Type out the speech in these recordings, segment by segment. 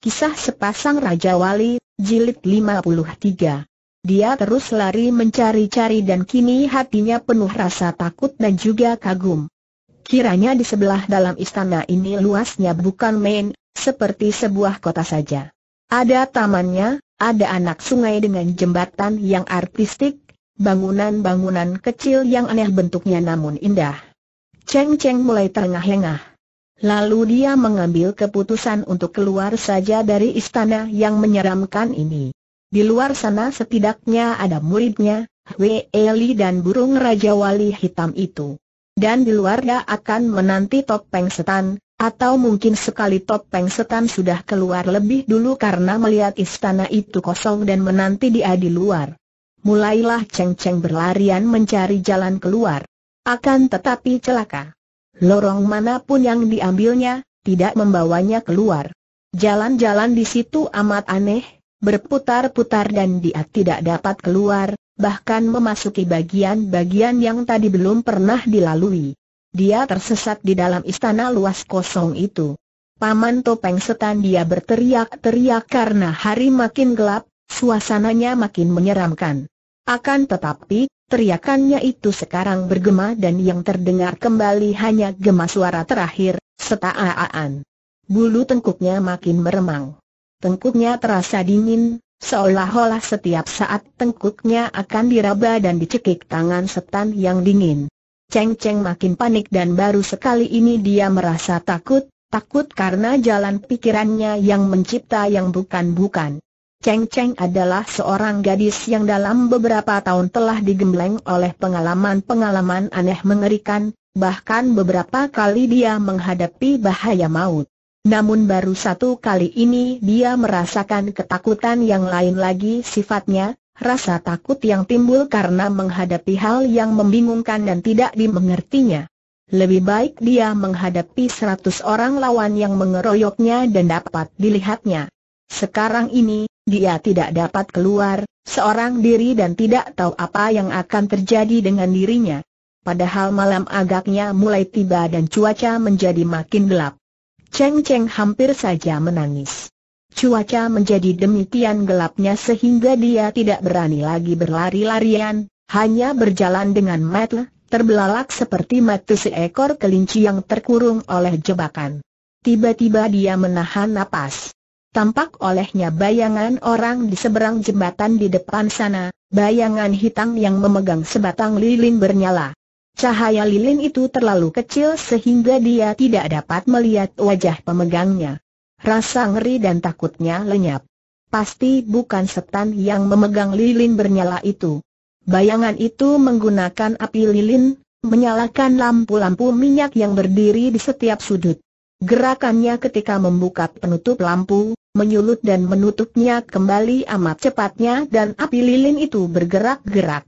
Kisah Sepasang Raja Wali, Jilid 53 Dia terus lari mencari-cari dan kini hatinya penuh rasa takut dan juga kagum. Kiranya di sebelah dalam istana ini luasnya bukan main, seperti sebuah kota saja. Ada tamannya, ada anak sungai dengan jembatan yang artistik, bangunan-bangunan kecil yang aneh bentuknya namun indah. Ceng Ceng mulai terengah-engah. Lalu dia mengambil keputusan untuk keluar saja dari istana yang menyeramkan ini. Di luar sana setidaknya ada muridnya, Hwe Eli dan burung Raja Wali Hitam itu. Dan di luar dia akan menanti topeng setan, atau mungkin sekali topeng setan sudah keluar lebih dulu karena melihat istana itu kosong dan menanti dia di luar. Mulailah Cheng Cheng berlarian mencari jalan keluar. Akan tetapi celaka. Lorong manapun yang diambilnya, tidak membawanya keluar. Jalan-jalan di situ amat aneh, berputar-putar dan dia tidak dapat keluar, bahkan memasuki bagian-bagian yang tadi belum pernah dilalui. Dia tersesat di dalam istana luas kosong itu. Paman Topeng Setan dia berteriak-teriak karena hari makin gelap, suasananya makin menyeramkan. Akan tetapi, Teriakannya itu sekarang bergema dan yang terdengar kembali hanya gema suara terakhir, setaaan. Bulu tengkuknya makin meremang. Tengkuknya terasa dingin, seolah-olah setiap saat tengkuknya akan diraba dan dicekik tangan setan yang dingin. Ceng Ceng makin panik dan baru sekali ini dia merasa takut, takut karena jalan pikirannya yang mencipta yang bukan-bukan. Cheng Cheng adalah seorang gadis yang dalam beberapa tahun telah digembleng oleh pengalaman-pengalaman aneh mengerikan, bahkan beberapa kali dia menghadapi bahaya maut. Namun baru satu kali ini dia merasakan ketakutan yang lain lagi sifatnya, rasa takut yang timbul karena menghadapi hal yang membingungkan dan tidak dimengertinya. Lebih baik dia menghadapi seratus orang lawan yang mengeroyoknya dan dapat dilihatnya. Sekarang ini, dia tidak dapat keluar, seorang diri dan tidak tahu apa yang akan terjadi dengan dirinya. Padahal malam agaknya mulai tiba dan cuaca menjadi makin gelap. Cheng Cheng hampir saja menangis. Cuaca menjadi demikian gelapnya sehingga dia tidak berani lagi berlari-larian, hanya berjalan dengan metel, terbelalak seperti mati seekor kelinci yang terkurung oleh jebakan. Tiba-tiba dia menahan napas. Tampak olehnya bayangan orang di seberang jembatan di depan sana, bayangan hitam yang memegang sebatang lilin bernyala. Cahaya lilin itu terlalu kecil sehingga dia tidak dapat melihat wajah pemegangnya. Rasa ngeri dan takutnya lenyap. Pasti bukan setan yang memegang lilin bernyala itu. Bayangan itu menggunakan api lilin, menyalakan lampu-lampu minyak yang berdiri di setiap sudut. Gerakannya ketika membuka penutup lampu, menyulut dan menutupnya kembali amat cepatnya dan api lilin itu bergerak-gerak.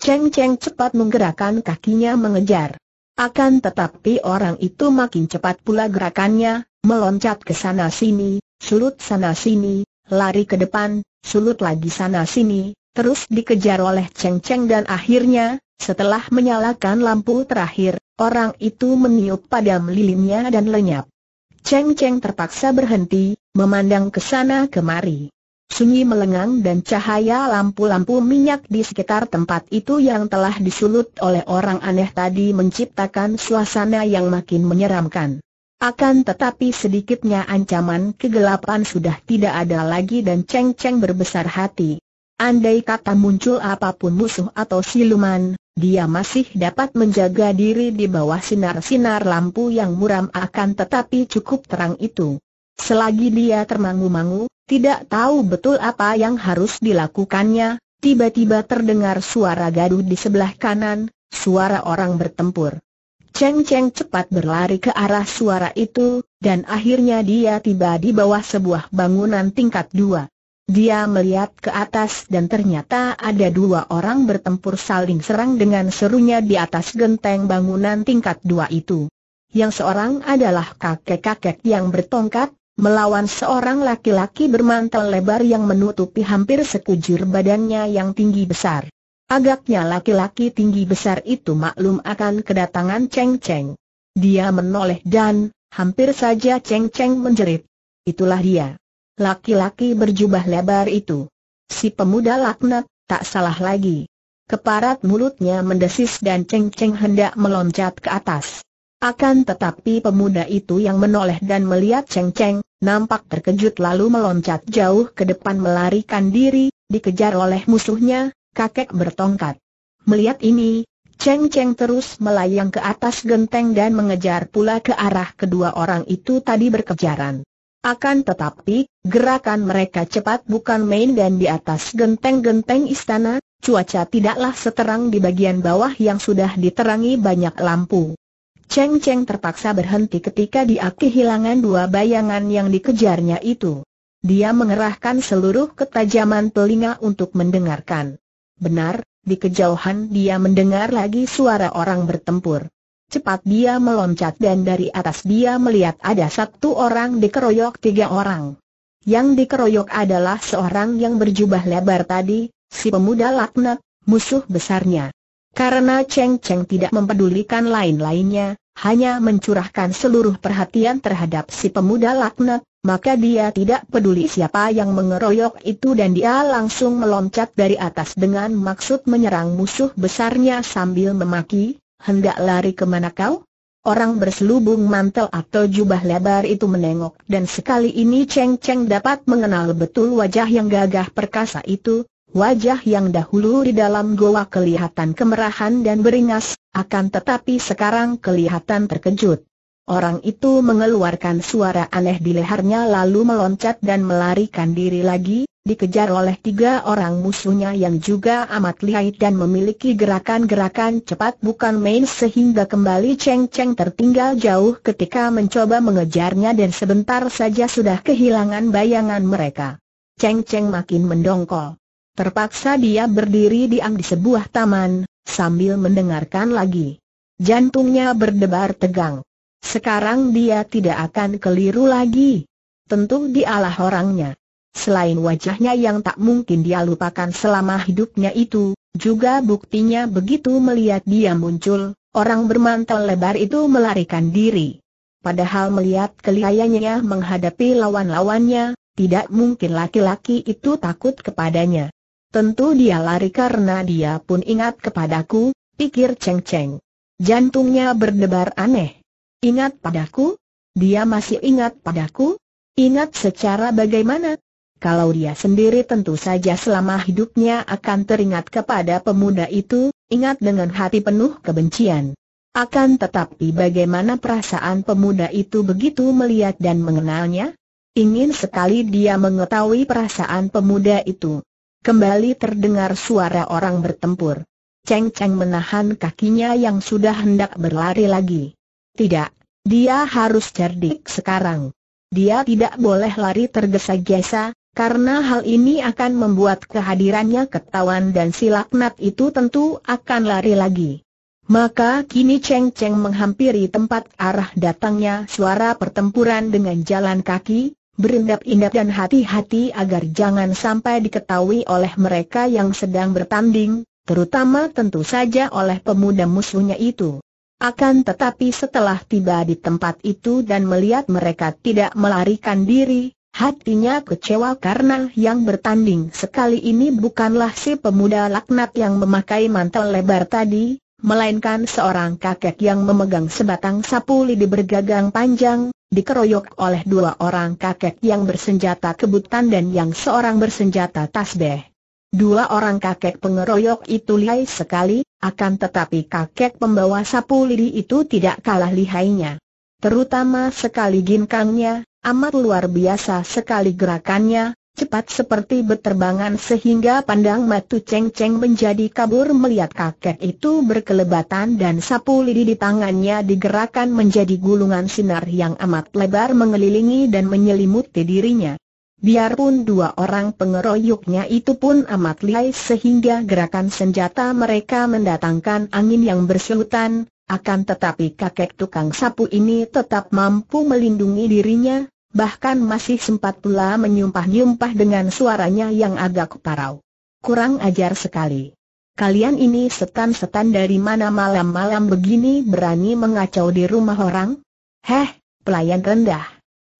Cheng Cheng cepat menggerakkan kakinya mengejar. Akan tetapi orang itu makin cepat pula gerakannya, meloncat ke sana sini, sulut sana sini, lari ke depan, sulut lagi sana sini, terus dikejar oleh Cheng Cheng dan akhirnya, setelah menyalakan lampu terakhir, orang itu meniup padam lilinnya dan lenyap. Cheng Cheng terpaksa berhenti, memandang ke sana kemari. Sunyi melengang dan cahaya lampu-lampu minyak di sekitar tempat itu yang telah disulut oleh orang aneh tadi menciptakan suasana yang makin menyeramkan. Akan tetapi sedikitnya ancaman kegelapan sudah tidak ada lagi dan Cheng Cheng berbesar hati. Andai kata muncul apapun musuh atau siluman, dia masih dapat menjaga diri di bawah sinar-sinar lampu yang muram akan tetapi cukup terang itu. Selagi dia termangu-mangu, tidak tahu betul apa yang harus dilakukannya, tiba-tiba terdengar suara gaduh di sebelah kanan, suara orang bertempur. Cheng Cheng cepat berlari ke arah suara itu, dan akhirnya dia tiba di bawah sebuah bangunan tingkat dua. Dia melihat ke atas dan ternyata ada dua orang bertempur saling serang dengan serunya di atas genteng bangunan tingkat dua itu. Yang seorang adalah kakek-kakek yang bertongkat, melawan seorang laki-laki bermantel lebar yang menutupi hampir sekujur badannya yang tinggi besar. Agaknya laki-laki tinggi besar itu maklum akan kedatangan Cheng Cheng. Dia menoleh dan, hampir saja Cheng Cheng menjerit. Itulah dia laki-laki berjubah lebar itu. Si pemuda laknat, tak salah lagi. Keparat mulutnya mendesis dan ceng-ceng hendak meloncat ke atas. Akan tetapi pemuda itu yang menoleh dan melihat ceng-ceng, nampak terkejut lalu meloncat jauh ke depan melarikan diri, dikejar oleh musuhnya, kakek bertongkat. Melihat ini, Cheng Cheng terus melayang ke atas genteng dan mengejar pula ke arah kedua orang itu tadi berkejaran. Akan tetapi, gerakan mereka cepat bukan main dan di atas genteng-genteng istana, cuaca tidaklah seterang di bagian bawah yang sudah diterangi banyak lampu. Cheng Cheng terpaksa berhenti ketika dia kehilangan dua bayangan yang dikejarnya itu. Dia mengerahkan seluruh ketajaman telinga untuk mendengarkan. Benar, di kejauhan dia mendengar lagi suara orang bertempur. Cepat dia meloncat dan dari atas dia melihat ada satu orang dikeroyok tiga orang. Yang dikeroyok adalah seorang yang berjubah lebar tadi, si pemuda laknat, musuh besarnya. Karena Cheng Cheng tidak mempedulikan lain-lainnya, hanya mencurahkan seluruh perhatian terhadap si pemuda laknat, maka dia tidak peduli siapa yang mengeroyok itu dan dia langsung meloncat dari atas dengan maksud menyerang musuh besarnya sambil memaki, hendak lari kemana kau? Orang berselubung mantel atau jubah lebar itu menengok dan sekali ini Cheng Cheng dapat mengenal betul wajah yang gagah perkasa itu, wajah yang dahulu di dalam goa kelihatan kemerahan dan beringas, akan tetapi sekarang kelihatan terkejut. Orang itu mengeluarkan suara aneh di lehernya lalu meloncat dan melarikan diri lagi, dikejar oleh tiga orang musuhnya yang juga amat lihai dan memiliki gerakan-gerakan cepat bukan main sehingga kembali Cheng Cheng tertinggal jauh ketika mencoba mengejarnya dan sebentar saja sudah kehilangan bayangan mereka. Cheng Cheng makin mendongkol. Terpaksa dia berdiri diam di sebuah taman, sambil mendengarkan lagi. Jantungnya berdebar tegang. Sekarang dia tidak akan keliru lagi. Tentu dialah orangnya. Selain wajahnya yang tak mungkin dia lupakan selama hidupnya itu, juga buktinya begitu melihat dia muncul, orang bermantel lebar itu melarikan diri. Padahal melihat kelihayanya menghadapi lawan-lawannya, tidak mungkin laki-laki itu takut kepadanya. Tentu dia lari karena dia pun ingat kepadaku, pikir Cheng Cheng. Jantungnya berdebar aneh. Ingat padaku? Dia masih ingat padaku? Ingat secara bagaimana? Kalau dia sendiri tentu saja selama hidupnya akan teringat kepada pemuda itu, ingat dengan hati penuh kebencian. Akan tetapi bagaimana perasaan pemuda itu begitu melihat dan mengenalnya? Ingin sekali dia mengetahui perasaan pemuda itu. Kembali terdengar suara orang bertempur. Cheng Cheng menahan kakinya yang sudah hendak berlari lagi. Tidak, dia harus cerdik sekarang. Dia tidak boleh lari tergesa-gesa, karena hal ini akan membuat kehadirannya ketahuan dan si laknat itu tentu akan lari lagi. Maka kini Cheng Cheng menghampiri tempat arah datangnya suara pertempuran dengan jalan kaki, berindap-indap dan hati-hati agar jangan sampai diketahui oleh mereka yang sedang bertanding, terutama tentu saja oleh pemuda musuhnya itu. Akan tetapi setelah tiba di tempat itu dan melihat mereka tidak melarikan diri, Hatinya kecewa karena yang bertanding sekali ini bukanlah si pemuda laknat yang memakai mantel lebar tadi, melainkan seorang kakek yang memegang sebatang sapu lidi bergagang panjang, dikeroyok oleh dua orang kakek yang bersenjata kebutan dan yang seorang bersenjata tasbih. Dua orang kakek pengeroyok itu lihai sekali, akan tetapi kakek pembawa sapu lidi itu tidak kalah lihainya. Terutama sekali ginkangnya, Amat luar biasa sekali gerakannya, cepat seperti berterbangan sehingga pandang matu Cheng Cheng menjadi kabur melihat kakek itu berkelebatan dan sapu lidi di tangannya digerakkan menjadi gulungan sinar yang amat lebar mengelilingi dan menyelimuti dirinya. Biarpun dua orang pengeroyoknya itu pun amat lihai sehingga gerakan senjata mereka mendatangkan angin yang bersulutan. Akan tetapi kakek tukang sapu ini tetap mampu melindungi dirinya, bahkan masih sempat pula menyumpah-nyumpah dengan suaranya yang agak parau. Kurang ajar sekali. Kalian ini setan-setan dari mana malam-malam begini berani mengacau di rumah orang? Heh, pelayan rendah.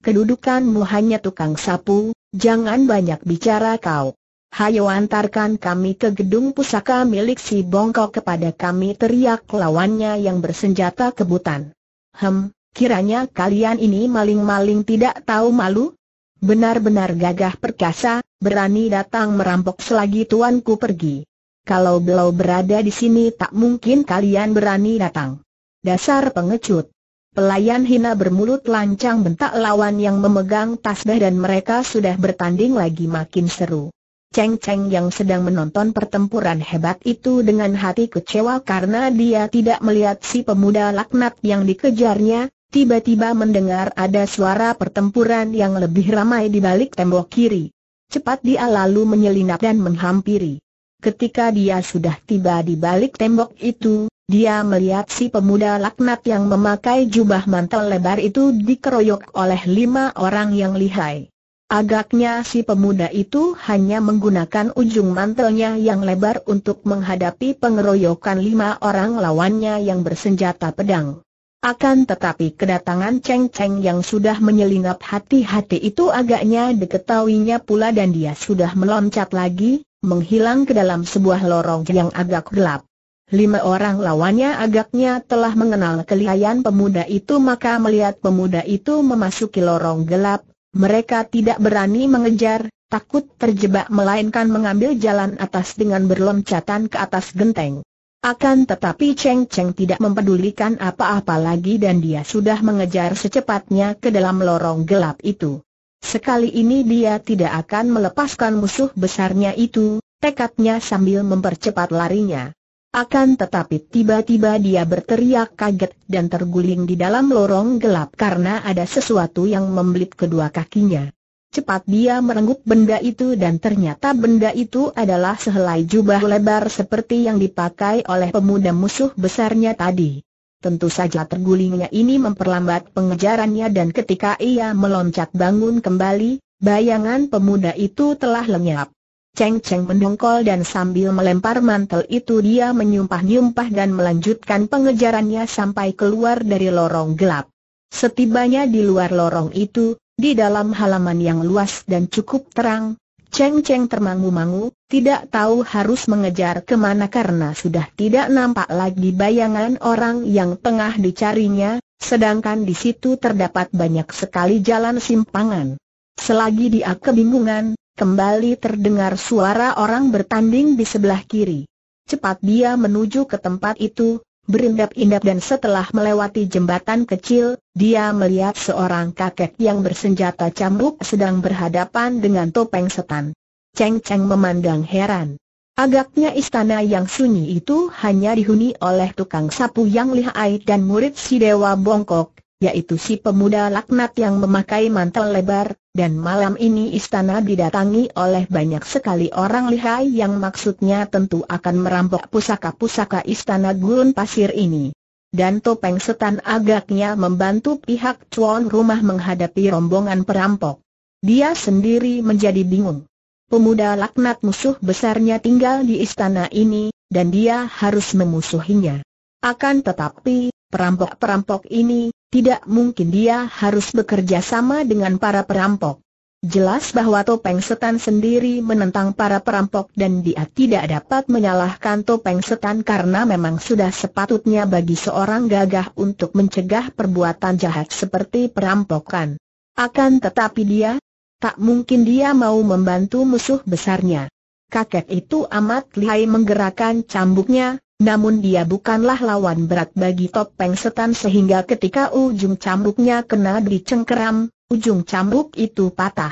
Kedudukanmu hanya tukang sapu, jangan banyak bicara kau. Hayo antarkan kami ke gedung pusaka milik si Bongkok kepada kami teriak lawannya yang bersenjata kebutan. Hem, kiranya kalian ini maling-maling tidak tahu malu? Benar-benar gagah perkasa, berani datang merampok selagi tuanku pergi. Kalau belau berada di sini tak mungkin kalian berani datang. Dasar pengecut. Pelayan hina bermulut lancang bentak lawan yang memegang tasbih dan mereka sudah bertanding lagi makin seru. Cheng Cheng yang sedang menonton pertempuran hebat itu dengan hati kecewa karena dia tidak melihat si pemuda laknat yang dikejarnya, tiba-tiba mendengar ada suara pertempuran yang lebih ramai di balik tembok kiri. Cepat dia lalu menyelinap dan menghampiri. Ketika dia sudah tiba di balik tembok itu, dia melihat si pemuda laknat yang memakai jubah mantel lebar itu dikeroyok oleh lima orang yang lihai. Agaknya si pemuda itu hanya menggunakan ujung mantelnya yang lebar untuk menghadapi pengeroyokan lima orang lawannya yang bersenjata pedang. Akan tetapi kedatangan Cheng Cheng yang sudah menyelinap hati-hati itu agaknya diketahuinya pula dan dia sudah meloncat lagi, menghilang ke dalam sebuah lorong yang agak gelap. Lima orang lawannya agaknya telah mengenal kelihayan pemuda itu maka melihat pemuda itu memasuki lorong gelap, mereka tidak berani mengejar, takut terjebak melainkan mengambil jalan atas dengan berloncatan ke atas genteng. Akan tetapi Cheng Cheng tidak mempedulikan apa-apa lagi dan dia sudah mengejar secepatnya ke dalam lorong gelap itu. Sekali ini dia tidak akan melepaskan musuh besarnya itu, tekadnya sambil mempercepat larinya. Akan tetapi tiba-tiba dia berteriak kaget dan terguling di dalam lorong gelap karena ada sesuatu yang membelit kedua kakinya. Cepat dia merenggut benda itu dan ternyata benda itu adalah sehelai jubah lebar seperti yang dipakai oleh pemuda musuh besarnya tadi. Tentu saja tergulingnya ini memperlambat pengejarannya dan ketika ia meloncat bangun kembali, bayangan pemuda itu telah lenyap. Cheng Cheng mendongkol dan sambil melempar mantel itu dia menyumpah-nyumpah dan melanjutkan pengejarannya sampai keluar dari lorong gelap. Setibanya di luar lorong itu, di dalam halaman yang luas dan cukup terang, Cheng Cheng termangu-mangu, tidak tahu harus mengejar kemana karena sudah tidak nampak lagi bayangan orang yang tengah dicarinya, sedangkan di situ terdapat banyak sekali jalan simpangan. Selagi dia kebingungan, kembali terdengar suara orang bertanding di sebelah kiri. Cepat dia menuju ke tempat itu, berindap-indap dan setelah melewati jembatan kecil, dia melihat seorang kakek yang bersenjata cambuk sedang berhadapan dengan topeng setan. Cheng Cheng memandang heran. Agaknya istana yang sunyi itu hanya dihuni oleh tukang sapu yang lihai dan murid si Dewa Bongkok, yaitu si pemuda laknat yang memakai mantel lebar, dan malam ini istana didatangi oleh banyak sekali orang lihai yang maksudnya tentu akan merampok pusaka-pusaka istana gurun pasir ini. Dan topeng setan agaknya membantu pihak Cuan rumah menghadapi rombongan perampok. Dia sendiri menjadi bingung. Pemuda laknat musuh besarnya tinggal di istana ini, dan dia harus memusuhinya. Akan tetapi, perampok-perampok ini, tidak mungkin dia harus bekerja sama dengan para perampok. Jelas bahwa Topeng Setan sendiri menentang para perampok dan dia tidak dapat menyalahkan Topeng Setan karena memang sudah sepatutnya bagi seorang gagah untuk mencegah perbuatan jahat seperti perampokan. Akan tetapi dia, tak mungkin dia mau membantu musuh besarnya. Kakek itu amat lihai menggerakkan cambuknya, namun dia bukanlah lawan berat bagi topeng setan sehingga ketika ujung cambuknya kena di cengkeram, ujung cambuk itu patah.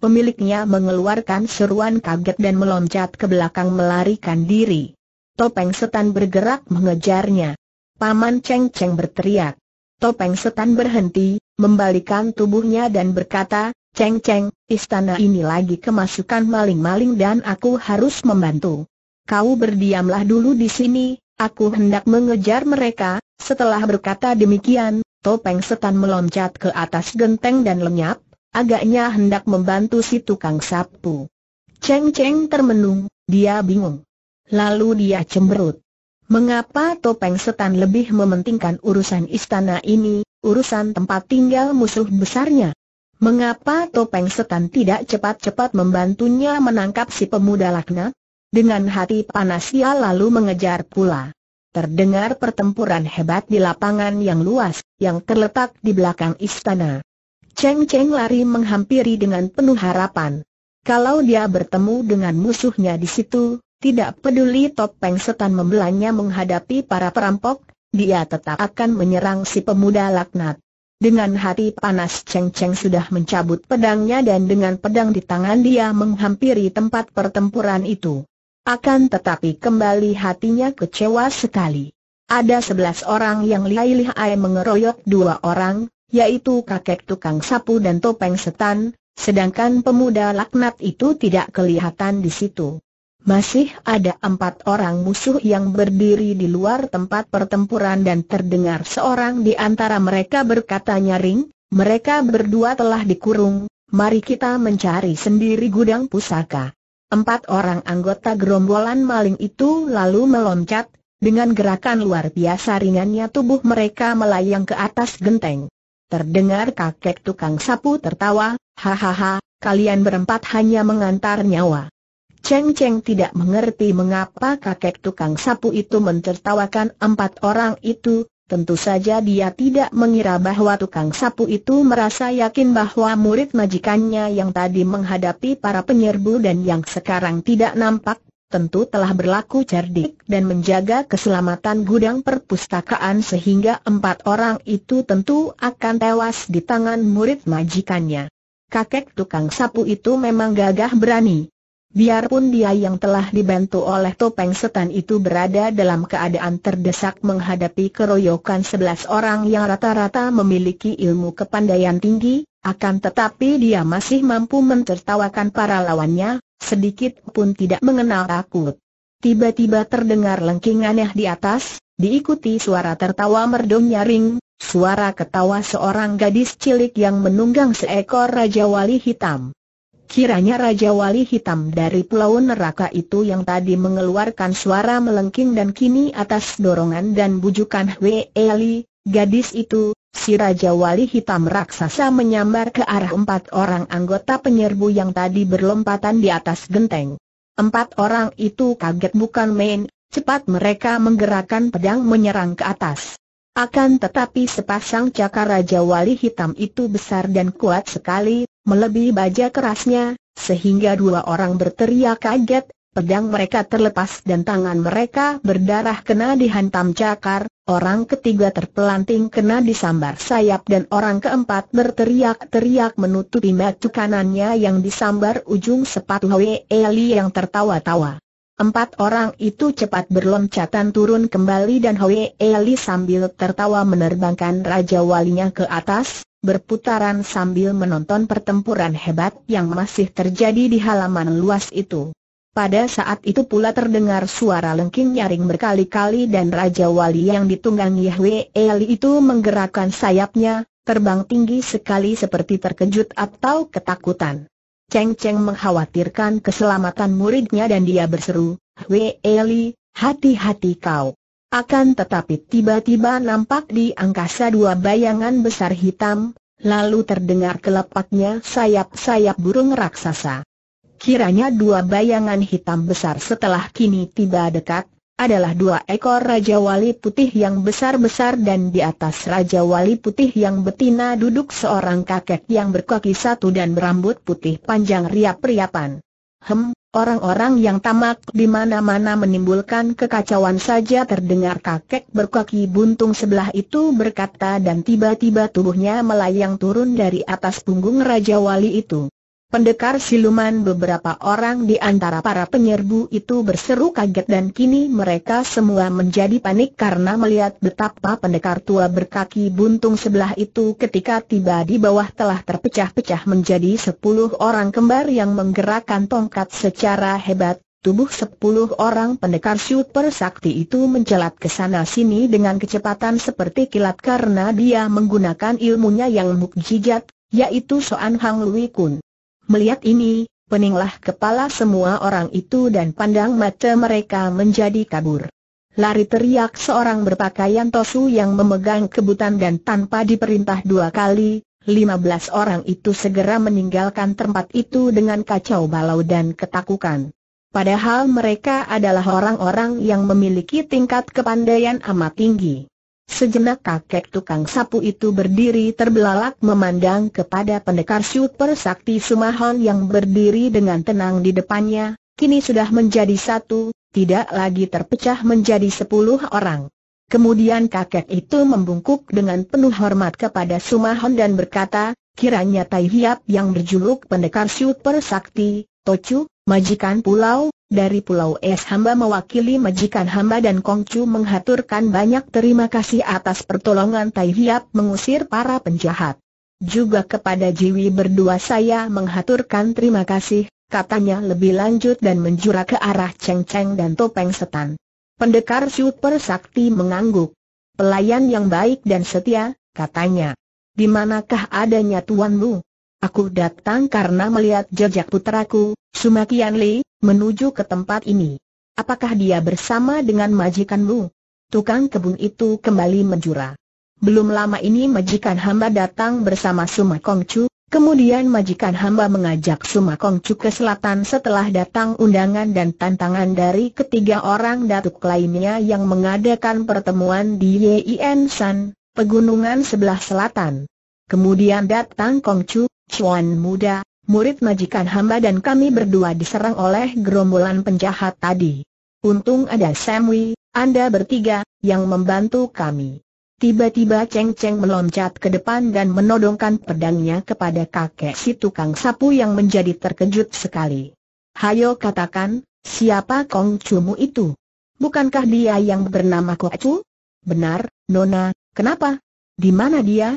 Pemiliknya mengeluarkan seruan kaget dan meloncat ke belakang melarikan diri. Topeng setan bergerak mengejarnya. Paman Cheng Cheng berteriak. Topeng setan berhenti, membalikan tubuhnya dan berkata, Cheng Cheng, istana ini lagi kemasukan maling-maling dan aku harus membantu kau berdiamlah dulu di sini, aku hendak mengejar mereka. Setelah berkata demikian, topeng setan meloncat ke atas genteng dan lenyap, agaknya hendak membantu si tukang sapu. Cheng Cheng termenung, dia bingung. Lalu dia cemberut. Mengapa topeng setan lebih mementingkan urusan istana ini, urusan tempat tinggal musuh besarnya? Mengapa topeng setan tidak cepat-cepat membantunya menangkap si pemuda laknat? Dengan hati panas ia lalu mengejar pula. Terdengar pertempuran hebat di lapangan yang luas, yang terletak di belakang istana. Cheng Cheng lari menghampiri dengan penuh harapan. Kalau dia bertemu dengan musuhnya di situ, tidak peduli topeng setan membelanya menghadapi para perampok, dia tetap akan menyerang si pemuda laknat. Dengan hati panas Cheng Cheng sudah mencabut pedangnya dan dengan pedang di tangan dia menghampiri tempat pertempuran itu. Akan tetapi kembali hatinya kecewa sekali. Ada sebelas orang yang lihai-lihai mengeroyok dua orang, yaitu kakek tukang sapu dan topeng setan, sedangkan pemuda laknat itu tidak kelihatan di situ. Masih ada empat orang musuh yang berdiri di luar tempat pertempuran dan terdengar seorang di antara mereka berkata nyaring, mereka berdua telah dikurung, mari kita mencari sendiri gudang pusaka. Empat orang anggota gerombolan maling itu lalu meloncat, dengan gerakan luar biasa ringannya tubuh mereka melayang ke atas genteng. Terdengar kakek tukang sapu tertawa, hahaha, kalian berempat hanya mengantar nyawa. Cheng Cheng tidak mengerti mengapa kakek tukang sapu itu mentertawakan empat orang itu, Tentu saja dia tidak mengira bahwa tukang sapu itu merasa yakin bahwa murid majikannya yang tadi menghadapi para penyerbu dan yang sekarang tidak nampak, tentu telah berlaku cerdik dan menjaga keselamatan gudang perpustakaan sehingga empat orang itu tentu akan tewas di tangan murid majikannya. Kakek tukang sapu itu memang gagah berani. Biarpun dia yang telah dibantu oleh topeng setan itu berada dalam keadaan terdesak menghadapi keroyokan sebelas orang yang rata-rata memiliki ilmu kepandaian tinggi, akan tetapi dia masih mampu mentertawakan para lawannya, sedikit pun tidak mengenal takut. Tiba-tiba terdengar lengking aneh di atas, diikuti suara tertawa merdung nyaring, suara ketawa seorang gadis cilik yang menunggang seekor raja wali hitam. Kiranya Raja Wali Hitam dari Pulau Neraka itu yang tadi mengeluarkan suara melengking dan kini atas dorongan dan bujukan Wei Eli, gadis itu, si Raja Wali Hitam raksasa menyambar ke arah empat orang anggota penyerbu yang tadi berlompatan di atas genteng. Empat orang itu kaget bukan main, cepat mereka menggerakkan pedang menyerang ke atas. Akan tetapi sepasang cakar Raja Wali Hitam itu besar dan kuat sekali, Melebihi baja kerasnya, sehingga dua orang berteriak kaget, pedang mereka terlepas dan tangan mereka berdarah kena dihantam cakar, orang ketiga terpelanting kena disambar sayap dan orang keempat berteriak-teriak menutupi mata kanannya yang disambar ujung sepatu Hoi Eli yang tertawa-tawa. Empat orang itu cepat berloncatan turun kembali dan Hoi Eli sambil tertawa menerbangkan Raja Walinya ke atas, berputaran sambil menonton pertempuran hebat yang masih terjadi di halaman luas itu. Pada saat itu pula terdengar suara lengking nyaring berkali-kali dan Raja Wali yang ditunggangi Hwe Eli itu menggerakkan sayapnya, terbang tinggi sekali seperti terkejut atau ketakutan. Cheng Cheng mengkhawatirkan keselamatan muridnya dan dia berseru, Hwe Eli, hati-hati kau. Akan tetapi tiba-tiba nampak di angkasa dua bayangan besar hitam, lalu terdengar kelepaknya sayap-sayap burung raksasa. Kiranya dua bayangan hitam besar setelah kini tiba dekat, adalah dua ekor Raja Wali Putih yang besar-besar dan di atas Raja Wali Putih yang betina duduk seorang kakek yang berkaki satu dan berambut putih panjang riap-riapan. Hem, orang-orang yang tamak di mana-mana menimbulkan kekacauan saja terdengar kakek berkaki buntung sebelah itu berkata dan tiba-tiba tubuhnya melayang turun dari atas punggung Raja Wali itu. Pendekar siluman beberapa orang di antara para penyerbu itu berseru kaget dan kini mereka semua menjadi panik karena melihat betapa pendekar tua berkaki buntung sebelah itu ketika tiba di bawah telah terpecah-pecah menjadi sepuluh orang kembar yang menggerakkan tongkat secara hebat. Tubuh sepuluh orang pendekar super sakti itu mencelat ke sana sini dengan kecepatan seperti kilat karena dia menggunakan ilmunya yang mukjizat, yaitu Soan Hang Lui Kun. Melihat ini, peninglah kepala semua orang itu dan pandang mata mereka menjadi kabur. Lari teriak seorang berpakaian tosu yang memegang kebutan dan tanpa diperintah dua kali, lima belas orang itu segera meninggalkan tempat itu dengan kacau balau dan ketakutan. Padahal mereka adalah orang-orang yang memiliki tingkat kepandaian amat tinggi. Sejenak kakek tukang sapu itu berdiri terbelalak memandang kepada pendekar super sakti Sumahon yang berdiri dengan tenang di depannya, kini sudah menjadi satu, tidak lagi terpecah menjadi sepuluh orang. Kemudian kakek itu membungkuk dengan penuh hormat kepada Sumahon dan berkata, kiranya Tai Hiap yang berjuluk pendekar super sakti, Tocu, majikan pulau, dari Pulau Es hamba mewakili majikan hamba dan Kongcu menghaturkan banyak terima kasih atas pertolongan Tai Hiap mengusir para penjahat. Juga kepada Jiwi berdua saya menghaturkan terima kasih, katanya lebih lanjut dan menjura ke arah Cheng Cheng dan Topeng Setan. Pendekar Super Sakti mengangguk. Pelayan yang baik dan setia, katanya. Di manakah adanya tuanmu? Aku datang karena melihat jejak putraku, Sumakian Li, menuju ke tempat ini. Apakah dia bersama dengan majikanmu? Tukang kebun itu kembali menjura. Belum lama ini majikan hamba datang bersama Suma Kongcu, kemudian majikan hamba mengajak Suma Kongcu ke selatan setelah datang undangan dan tantangan dari ketiga orang datuk lainnya yang mengadakan pertemuan di Yien San, pegunungan sebelah selatan. Kemudian datang Kongcu, Cuan muda, murid majikan hamba dan kami berdua diserang oleh gerombolan penjahat tadi. Untung ada Samui, Anda bertiga, yang membantu kami. Tiba-tiba Cheng Cheng meloncat ke depan dan menodongkan pedangnya kepada kakek si tukang sapu yang menjadi terkejut sekali. Hayo katakan, siapa Kong Chumu itu? Bukankah dia yang bernama Kong Chu? Benar, Nona, kenapa? Di mana dia?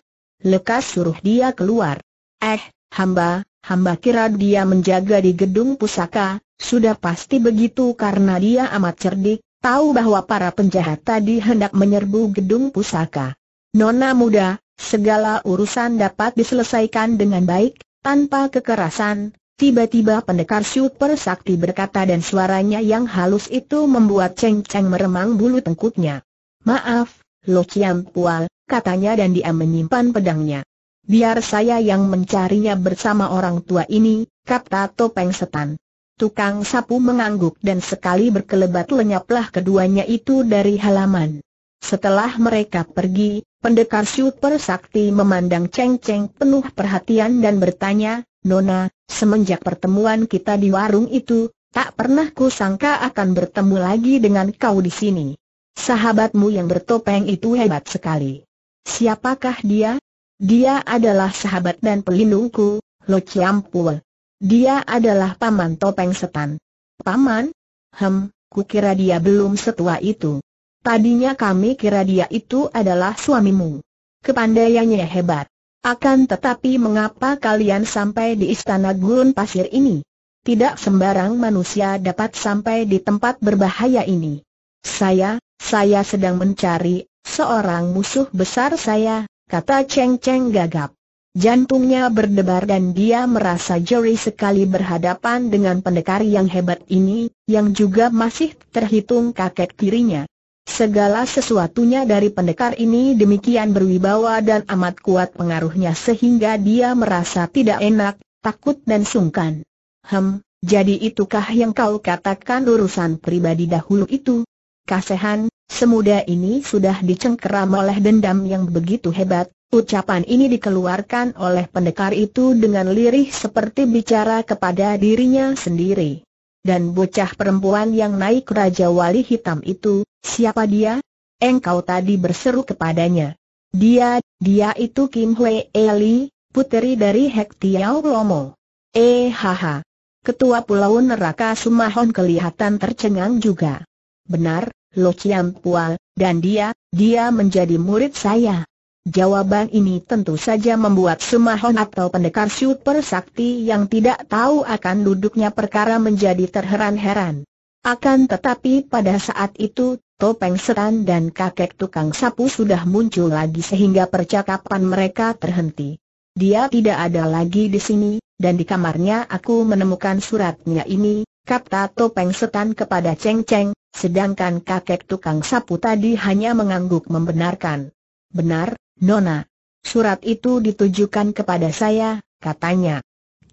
Lekas suruh dia keluar. Eh, hamba, hamba kira dia menjaga di gedung pusaka, sudah pasti begitu karena dia amat cerdik, tahu bahwa para penjahat tadi hendak menyerbu gedung pusaka. Nona muda, segala urusan dapat diselesaikan dengan baik, tanpa kekerasan, Tiba-tiba pendekar super sakti berkata dan suaranya yang halus itu membuat Cheng Cheng meremang bulu tengkuknya. Maaf, Lo Chiang Pua, katanya dan dia menyimpan pedangnya. Biar saya yang mencarinya bersama orang tua ini, kata Topeng Setan. Tukang sapu mengangguk dan sekali berkelebat lenyaplah keduanya itu dari halaman. Setelah mereka pergi, pendekar super sakti memandang Cheng Cheng penuh perhatian dan bertanya, Nona, semenjak pertemuan kita di warung itu, tak pernah ku sangka akan bertemu lagi dengan kau di sini. Sahabatmu yang bertopeng itu hebat sekali. Siapakah dia? Dia adalah sahabat dan pelindungku, Lo Chiam Pue. Dia adalah paman topeng setan. Paman? Hem, kukira dia belum setua itu. Tadinya kami kira dia itu adalah suamimu. Kepandaiannya hebat. Akan tetapi mengapa kalian sampai di istana gurun pasir ini? Tidak sembarang manusia dapat sampai di tempat berbahaya ini. Saya, saya sedang mencari seorang musuh besar saya, kata Cheng Cheng gagap. Jantungnya berdebar dan dia merasa jeri sekali berhadapan dengan pendekar yang hebat ini, yang juga masih terhitung kakek tirinya. Segala sesuatunya dari pendekar ini demikian berwibawa dan amat kuat pengaruhnya sehingga dia merasa tidak enak, takut dan sungkan. Hem, jadi itukah yang kau katakan urusan pribadi dahulu itu? Kasehan, semuda ini sudah dicengkeram oleh dendam yang begitu hebat, ucapan ini dikeluarkan oleh pendekar itu dengan lirih seperti bicara kepada dirinya sendiri. Dan bocah perempuan yang naik Raja Wali Hitam itu, siapa dia? Engkau tadi berseru kepadanya. Dia, dia itu Kim Hwee Eli, puteri dari Hek Tiao Lomo. Eh haha. Ketua Pulau Neraka Sumahon kelihatan tercengang juga. Benar, Lo Chiam Pua, dan dia, dia menjadi murid saya. Jawaban ini tentu saja membuat Semahon atau pendekar super sakti yang tidak tahu akan duduknya perkara menjadi terheran-heran. Akan tetapi pada saat itu, topeng setan dan kakek tukang sapu sudah muncul lagi sehingga percakapan mereka terhenti. Dia tidak ada lagi di sini, dan di kamarnya aku menemukan suratnya ini, kata topeng setan kepada Cheng Cheng, Sedangkan kakek tukang sapu tadi hanya mengangguk membenarkan. Benar, Nona. Surat itu ditujukan kepada saya, katanya.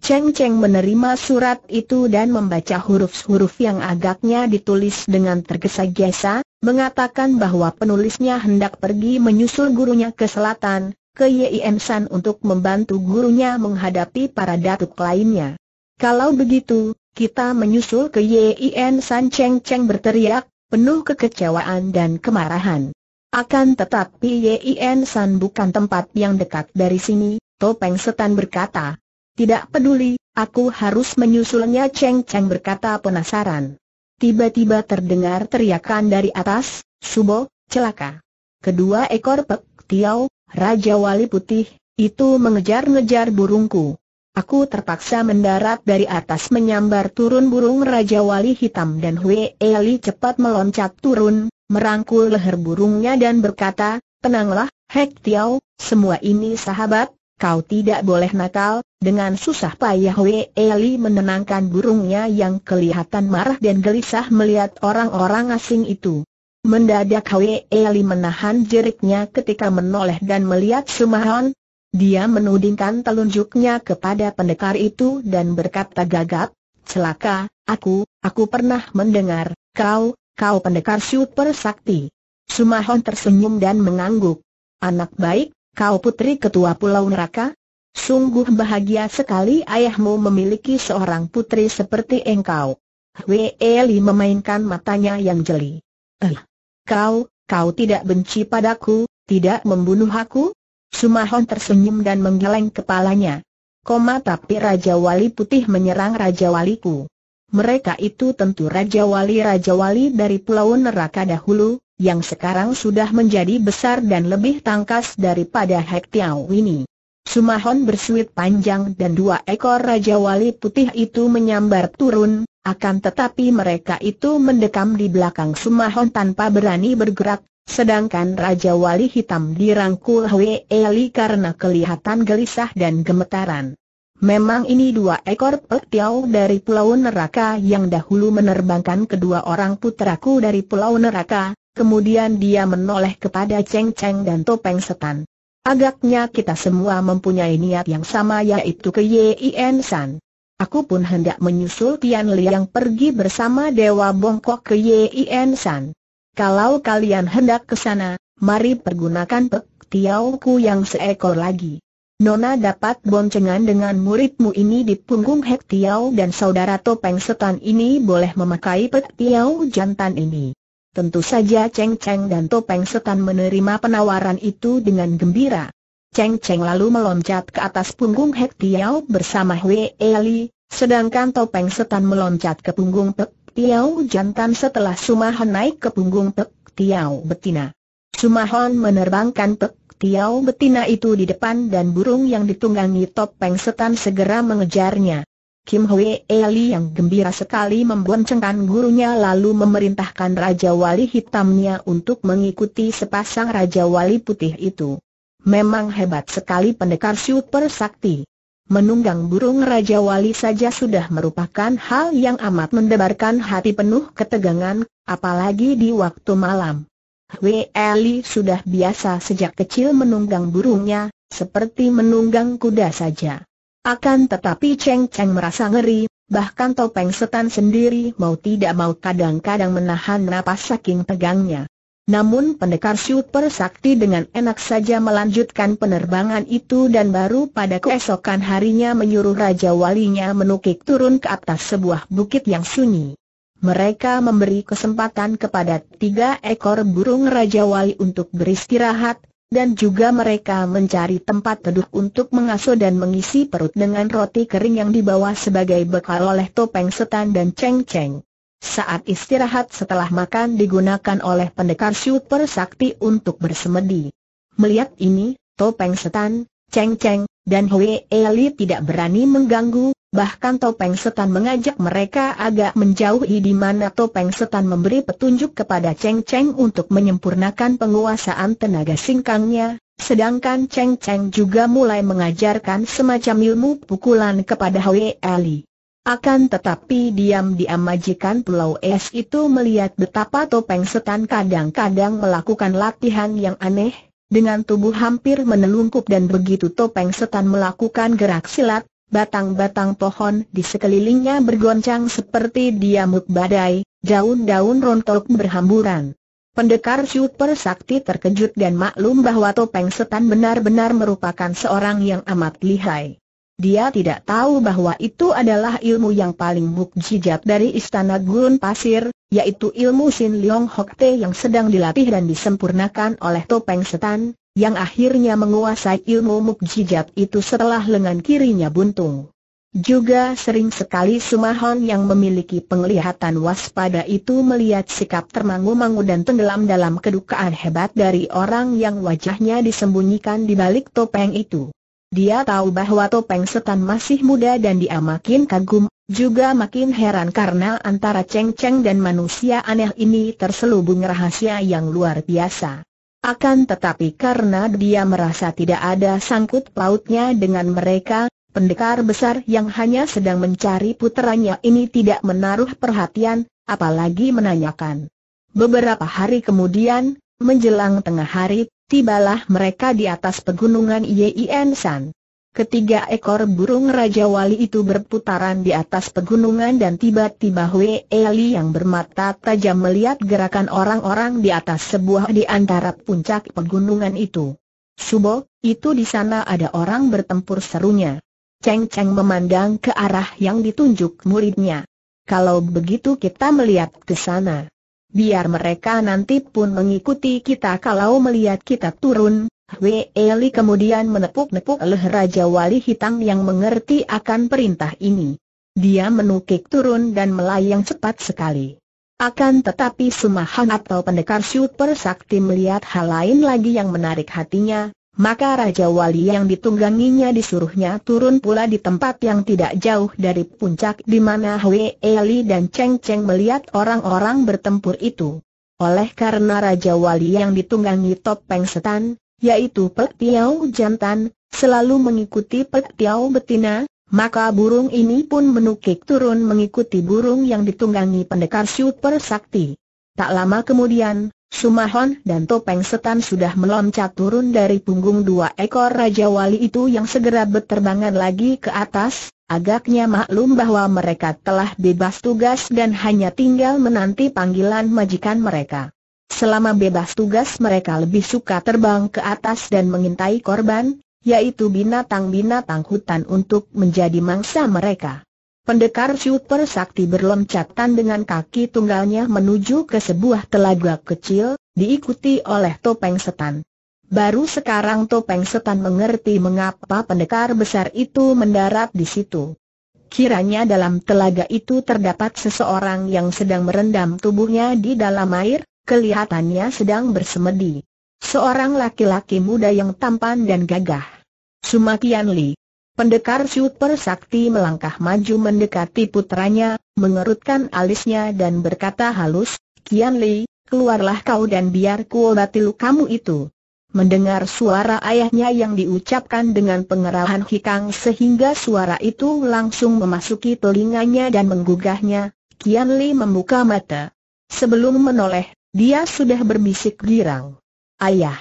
Cheng Cheng menerima surat itu dan membaca huruf-huruf yang agaknya ditulis dengan tergesa-gesa, mengatakan bahwa penulisnya hendak pergi menyusul gurunya ke selatan, ke Yim San untuk membantu gurunya menghadapi para datuk lainnya. Kalau begitu, kita menyusul ke Yin San Cheng Cheng berteriak, penuh kekecewaan dan kemarahan. Akan tetapi Yin San bukan tempat yang dekat dari sini, Topeng Setan berkata. Tidak peduli, aku harus menyusulnya Cheng Cheng berkata penasaran. Tiba-tiba terdengar teriakan dari atas, Subo, celaka. Kedua ekor Pek Tiau, Raja Wali Putih, itu mengejar-ngejar burungku. Aku terpaksa mendarat dari atas menyambar turun burung Raja Wali Hitam dan Hui Eli cepat meloncat turun, merangkul leher burungnya dan berkata, Tenanglah, Hek Tiao, semua ini sahabat, kau tidak boleh nakal, dengan susah payah Hui Eli menenangkan burungnya yang kelihatan marah dan gelisah melihat orang-orang asing itu. Mendadak Hui Eli menahan jeriknya ketika menoleh dan melihat Sumahon, dia menudingkan telunjuknya kepada pendekar itu dan berkata gagap, Celaka, aku, aku pernah mendengar, kau, kau pendekar super sakti. Sumahon tersenyum dan mengangguk. Anak baik, kau putri ketua pulau neraka? Sungguh bahagia sekali ayahmu memiliki seorang putri seperti engkau. Wei Li memainkan matanya yang jeli. Eh, kau, kau tidak benci padaku, tidak membunuh aku? Sumahon tersenyum dan menggeleng kepalanya. Koma tapi Raja Wali Putih menyerang Raja Waliku. Mereka itu tentu Raja Wali-Raja Wali dari Pulau Neraka dahulu, yang sekarang sudah menjadi besar dan lebih tangkas daripada Hek ini. Sumahon bersuit panjang dan dua ekor Raja Wali Putih itu menyambar turun, akan tetapi mereka itu mendekam di belakang Sumahon tanpa berani bergerak, Sedangkan Raja Wali Hitam dirangkul Hwe Eli karena kelihatan gelisah dan gemetaran. Memang ini dua ekor petiau dari Pulau Neraka yang dahulu menerbangkan kedua orang puteraku dari Pulau Neraka, kemudian dia menoleh kepada Cheng Cheng dan Topeng Setan. Agaknya kita semua mempunyai niat yang sama yaitu ke Yin San. Aku pun hendak menyusul Tian Li yang pergi bersama Dewa Bongkok ke Yin San. Kalau kalian hendak ke sana, mari pergunakan pek tiauku yang seekor lagi. Nona dapat boncengan dengan muridmu ini di punggung Hek Tiau dan saudara topeng setan ini boleh memakai pek Tiau jantan ini. Tentu saja Cheng Cheng dan topeng setan menerima penawaran itu dengan gembira. Cheng Cheng lalu meloncat ke atas punggung Hek Tiau bersama Wei Eli, sedangkan topeng setan meloncat ke punggung Pek Tiau jantan setelah Sumahon naik ke punggung Pek Tiau betina. Sumahon menerbangkan Pek Tiau betina itu di depan dan burung yang ditunggangi topeng setan segera mengejarnya. Kim Hwee Eli yang gembira sekali memboncengkan gurunya lalu memerintahkan Raja Wali Hitamnya untuk mengikuti sepasang Raja Wali Putih itu. Memang hebat sekali pendekar super sakti menunggang burung Raja Wali saja sudah merupakan hal yang amat mendebarkan hati penuh ketegangan, apalagi di waktu malam. Weli sudah biasa sejak kecil menunggang burungnya, seperti menunggang kuda saja. Akan tetapi Cheng Cheng merasa ngeri, bahkan topeng setan sendiri mau tidak mau kadang-kadang menahan napas saking tegangnya. Namun pendekar super sakti dengan enak saja melanjutkan penerbangan itu dan baru pada keesokan harinya menyuruh Raja Walinya menukik turun ke atas sebuah bukit yang sunyi. Mereka memberi kesempatan kepada tiga ekor burung Raja Wali untuk beristirahat, dan juga mereka mencari tempat teduh untuk mengasuh dan mengisi perut dengan roti kering yang dibawa sebagai bekal oleh Topeng Setan dan ceng ceng. Saat istirahat setelah makan digunakan oleh pendekar super sakti untuk bersemedi. Melihat ini, topeng setan, ceng-ceng, dan Hwee Eli tidak berani mengganggu, bahkan topeng setan mengajak mereka agak menjauhi di mana topeng setan memberi petunjuk kepada ceng-ceng untuk menyempurnakan penguasaan tenaga singkangnya, sedangkan ceng-ceng juga mulai mengajarkan semacam ilmu pukulan kepada Hwee Eli. Akan tetapi diam-diam majikan Pulau Es itu melihat betapa topeng setan kadang-kadang melakukan latihan yang aneh, dengan tubuh hampir menelungkup dan begitu topeng setan melakukan gerak silat, batang-batang pohon di sekelilingnya bergoncang seperti diamuk badai, daun-daun rontok berhamburan. Pendekar super sakti terkejut dan maklum bahwa topeng setan benar-benar merupakan seorang yang amat lihai. Dia tidak tahu bahwa itu adalah ilmu yang paling mukjizat dari Istana Gurun Pasir, yaitu ilmu Sin Liong Hok Te yang sedang dilatih dan disempurnakan oleh Topeng Setan, yang akhirnya menguasai ilmu mukjizat itu setelah lengan kirinya buntung. Juga sering sekali Sumahon yang memiliki penglihatan waspada itu melihat sikap termangu-mangu dan tenggelam dalam kedukaan hebat dari orang yang wajahnya disembunyikan di balik topeng itu. Dia tahu bahwa Topeng Setan masih muda dan dia makin kagum, juga makin heran karena antara Cheng Cheng dan manusia aneh ini terselubung rahasia yang luar biasa. Akan tetapi karena dia merasa tidak ada sangkut pautnya dengan mereka, pendekar besar yang hanya sedang mencari putranya ini tidak menaruh perhatian, apalagi menanyakan. Beberapa hari kemudian, menjelang tengah hari, tibalah mereka di atas pegunungan Yien San. Ketiga ekor burung Raja Wali itu berputaran di atas pegunungan dan tiba-tiba Wei Eli yang bermata tajam melihat gerakan orang-orang di atas sebuah di antara puncak pegunungan itu. Subo, itu di sana ada orang bertempur serunya. Cheng Cheng memandang ke arah yang ditunjuk muridnya. Kalau begitu kita melihat ke sana biar mereka nanti pun mengikuti kita kalau melihat kita turun. Weili kemudian menepuk-nepuk leher Raja Wali Hitam yang mengerti akan perintah ini. Dia menukik turun dan melayang cepat sekali. Akan tetapi Sumahan atau pendekar super sakti melihat hal lain lagi yang menarik hatinya, maka Raja Wali yang ditungganginya disuruhnya turun pula di tempat yang tidak jauh dari puncak di mana Hui Eli dan Cheng Cheng melihat orang-orang bertempur itu. Oleh karena Raja Wali yang ditunggangi topeng setan, yaitu Pek Tiau Jantan, selalu mengikuti Pek Tiau Betina, maka burung ini pun menukik turun mengikuti burung yang ditunggangi pendekar super sakti. Tak lama kemudian, Sumahon dan Topeng Setan sudah meloncat turun dari punggung dua ekor Raja Wali itu yang segera berterbangan lagi ke atas, agaknya maklum bahwa mereka telah bebas tugas dan hanya tinggal menanti panggilan majikan mereka. Selama bebas tugas mereka lebih suka terbang ke atas dan mengintai korban, yaitu binatang-binatang hutan untuk menjadi mangsa mereka. Pendekar super sakti berloncatan dengan kaki tunggalnya menuju ke sebuah telaga kecil, diikuti oleh topeng setan. Baru sekarang topeng setan mengerti mengapa pendekar besar itu mendarat di situ. Kiranya dalam telaga itu terdapat seseorang yang sedang merendam tubuhnya di dalam air, kelihatannya sedang bersemedi. Seorang laki-laki muda yang tampan dan gagah. Sumakian Li. Pendekar super sakti melangkah maju mendekati putranya, mengerutkan alisnya dan berkata halus, Kian Li, keluarlah kau dan biar kuobati lukamu itu. Mendengar suara ayahnya yang diucapkan dengan pengerahan hikang sehingga suara itu langsung memasuki telinganya dan menggugahnya, Kian Li membuka mata. Sebelum menoleh, dia sudah berbisik girang. Ayah.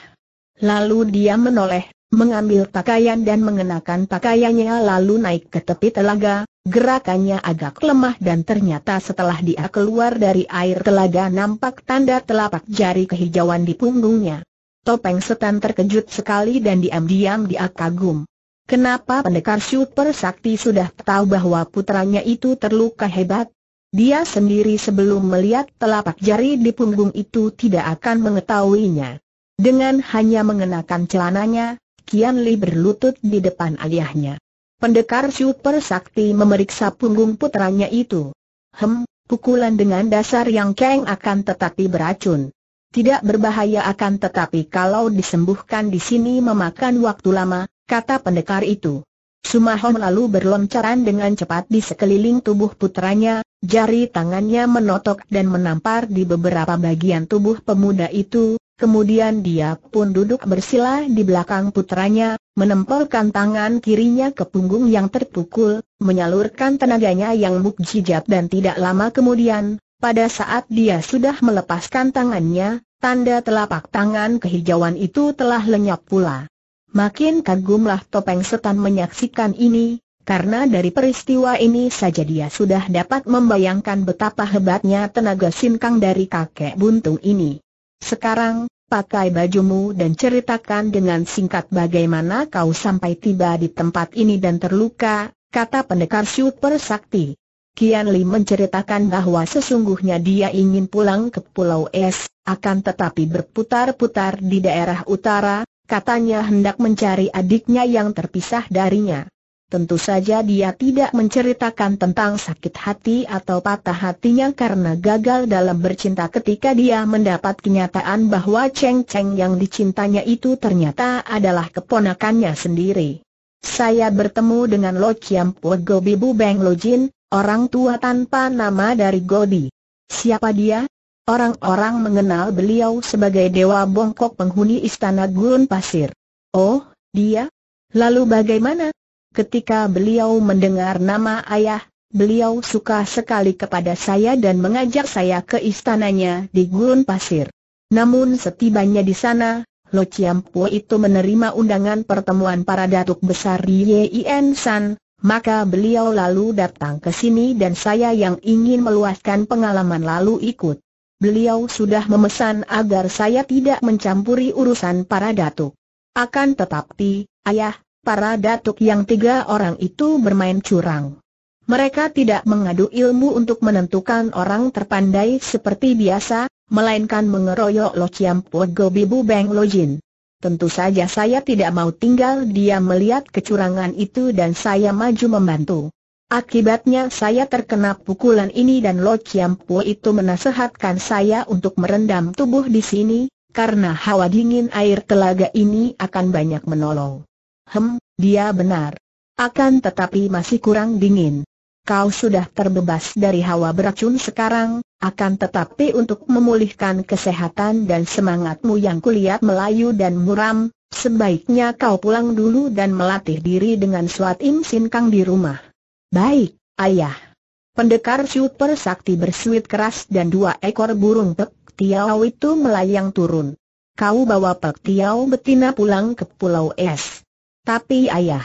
Lalu dia menoleh, mengambil pakaian dan mengenakan pakaiannya lalu naik ke tepi telaga, gerakannya agak lemah dan ternyata setelah dia keluar dari air telaga nampak tanda telapak jari kehijauan di punggungnya. Topeng setan terkejut sekali dan diam-diam dia kagum. Kenapa pendekar super sakti sudah tahu bahwa putranya itu terluka hebat? Dia sendiri sebelum melihat telapak jari di punggung itu tidak akan mengetahuinya. Dengan hanya mengenakan celananya, Kian Li berlutut di depan ayahnya. Pendekar super sakti memeriksa punggung putranya itu. Hem, pukulan dengan dasar yang keng akan tetapi beracun. Tidak berbahaya akan tetapi kalau disembuhkan di sini memakan waktu lama, kata pendekar itu. Sumahon lalu berloncaran dengan cepat di sekeliling tubuh putranya, jari tangannya menotok dan menampar di beberapa bagian tubuh pemuda itu, Kemudian dia pun duduk bersila di belakang putranya, menempelkan tangan kirinya ke punggung yang terpukul, menyalurkan tenaganya yang mukjizat dan tidak lama kemudian, pada saat dia sudah melepaskan tangannya, tanda telapak tangan kehijauan itu telah lenyap pula. Makin kagumlah Topeng Setan menyaksikan ini, karena dari peristiwa ini saja dia sudah dapat membayangkan betapa hebatnya tenaga sinkang dari kakek buntung ini. Sekarang, pakai bajumu dan ceritakan dengan singkat bagaimana kau sampai tiba di tempat ini dan terluka, kata pendekar super sakti. Kian Li menceritakan bahwa sesungguhnya dia ingin pulang ke Pulau Es, akan tetapi berputar-putar di daerah utara, katanya hendak mencari adiknya yang terpisah darinya. Tentu saja dia tidak menceritakan tentang sakit hati atau patah hatinya karena gagal dalam bercinta ketika dia mendapat kenyataan bahwa Cheng Cheng yang dicintanya itu ternyata adalah keponakannya sendiri. Saya bertemu dengan Lo Chiam Pue Gobi Bu Beng Lo Jin, orang tua tanpa nama dari Gobi. Siapa dia? Orang-orang mengenal beliau sebagai Dewa Bongkok penghuni Istana Gurun Pasir. Oh, dia? Lalu bagaimana? ketika beliau mendengar nama ayah, beliau suka sekali kepada saya dan mengajak saya ke istananya di Gurun Pasir. Namun setibanya di sana, Lo Po itu menerima undangan pertemuan para datuk besar Yien San, maka beliau lalu datang ke sini dan saya yang ingin meluaskan pengalaman lalu ikut. Beliau sudah memesan agar saya tidak mencampuri urusan para datuk. Akan tetapi, ayah, para datuk yang tiga orang itu bermain curang. Mereka tidak mengadu ilmu untuk menentukan orang terpandai seperti biasa, melainkan mengeroyok Lo Chiam Go Bibu Beng Lo Jin. Tentu saja saya tidak mau tinggal dia melihat kecurangan itu dan saya maju membantu. Akibatnya saya terkena pukulan ini dan Lo Chiam itu menasehatkan saya untuk merendam tubuh di sini, karena hawa dingin air telaga ini akan banyak menolong. Hem, dia benar. Akan tetapi masih kurang dingin. Kau sudah terbebas dari hawa beracun sekarang, akan tetapi untuk memulihkan kesehatan dan semangatmu yang kulihat melayu dan muram, sebaiknya kau pulang dulu dan melatih diri dengan suat im sinkang di rumah. Baik, ayah. Pendekar super sakti bersuit keras dan dua ekor burung pek tiaw itu melayang turun. Kau bawa pek tiaw betina pulang ke pulau es. Tapi ayah,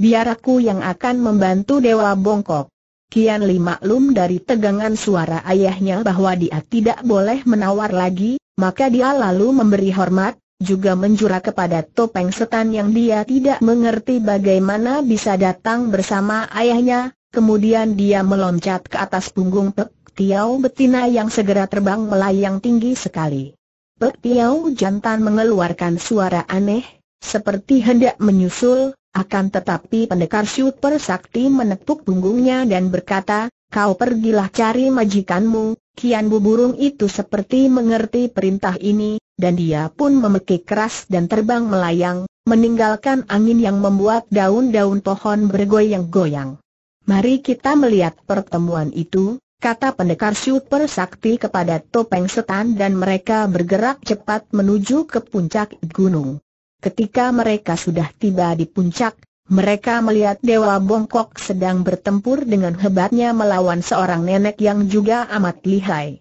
biar aku yang akan membantu Dewa Bongkok. Kian Li maklum dari tegangan suara ayahnya bahwa dia tidak boleh menawar lagi, maka dia lalu memberi hormat, juga menjura kepada topeng setan yang dia tidak mengerti bagaimana bisa datang bersama ayahnya, kemudian dia meloncat ke atas punggung Pek Tiau betina yang segera terbang melayang tinggi sekali. Pek Tiau jantan mengeluarkan suara aneh, seperti hendak menyusul, akan tetapi pendekar super sakti menepuk punggungnya dan berkata, kau pergilah cari majikanmu, Kian Bu Burung itu seperti mengerti perintah ini, dan dia pun memekik keras dan terbang melayang, meninggalkan angin yang membuat daun-daun pohon bergoyang-goyang. Mari kita melihat pertemuan itu, kata pendekar super sakti kepada topeng setan dan mereka bergerak cepat menuju ke puncak gunung. Ketika mereka sudah tiba di puncak, mereka melihat Dewa Bongkok sedang bertempur dengan hebatnya melawan seorang nenek yang juga amat lihai.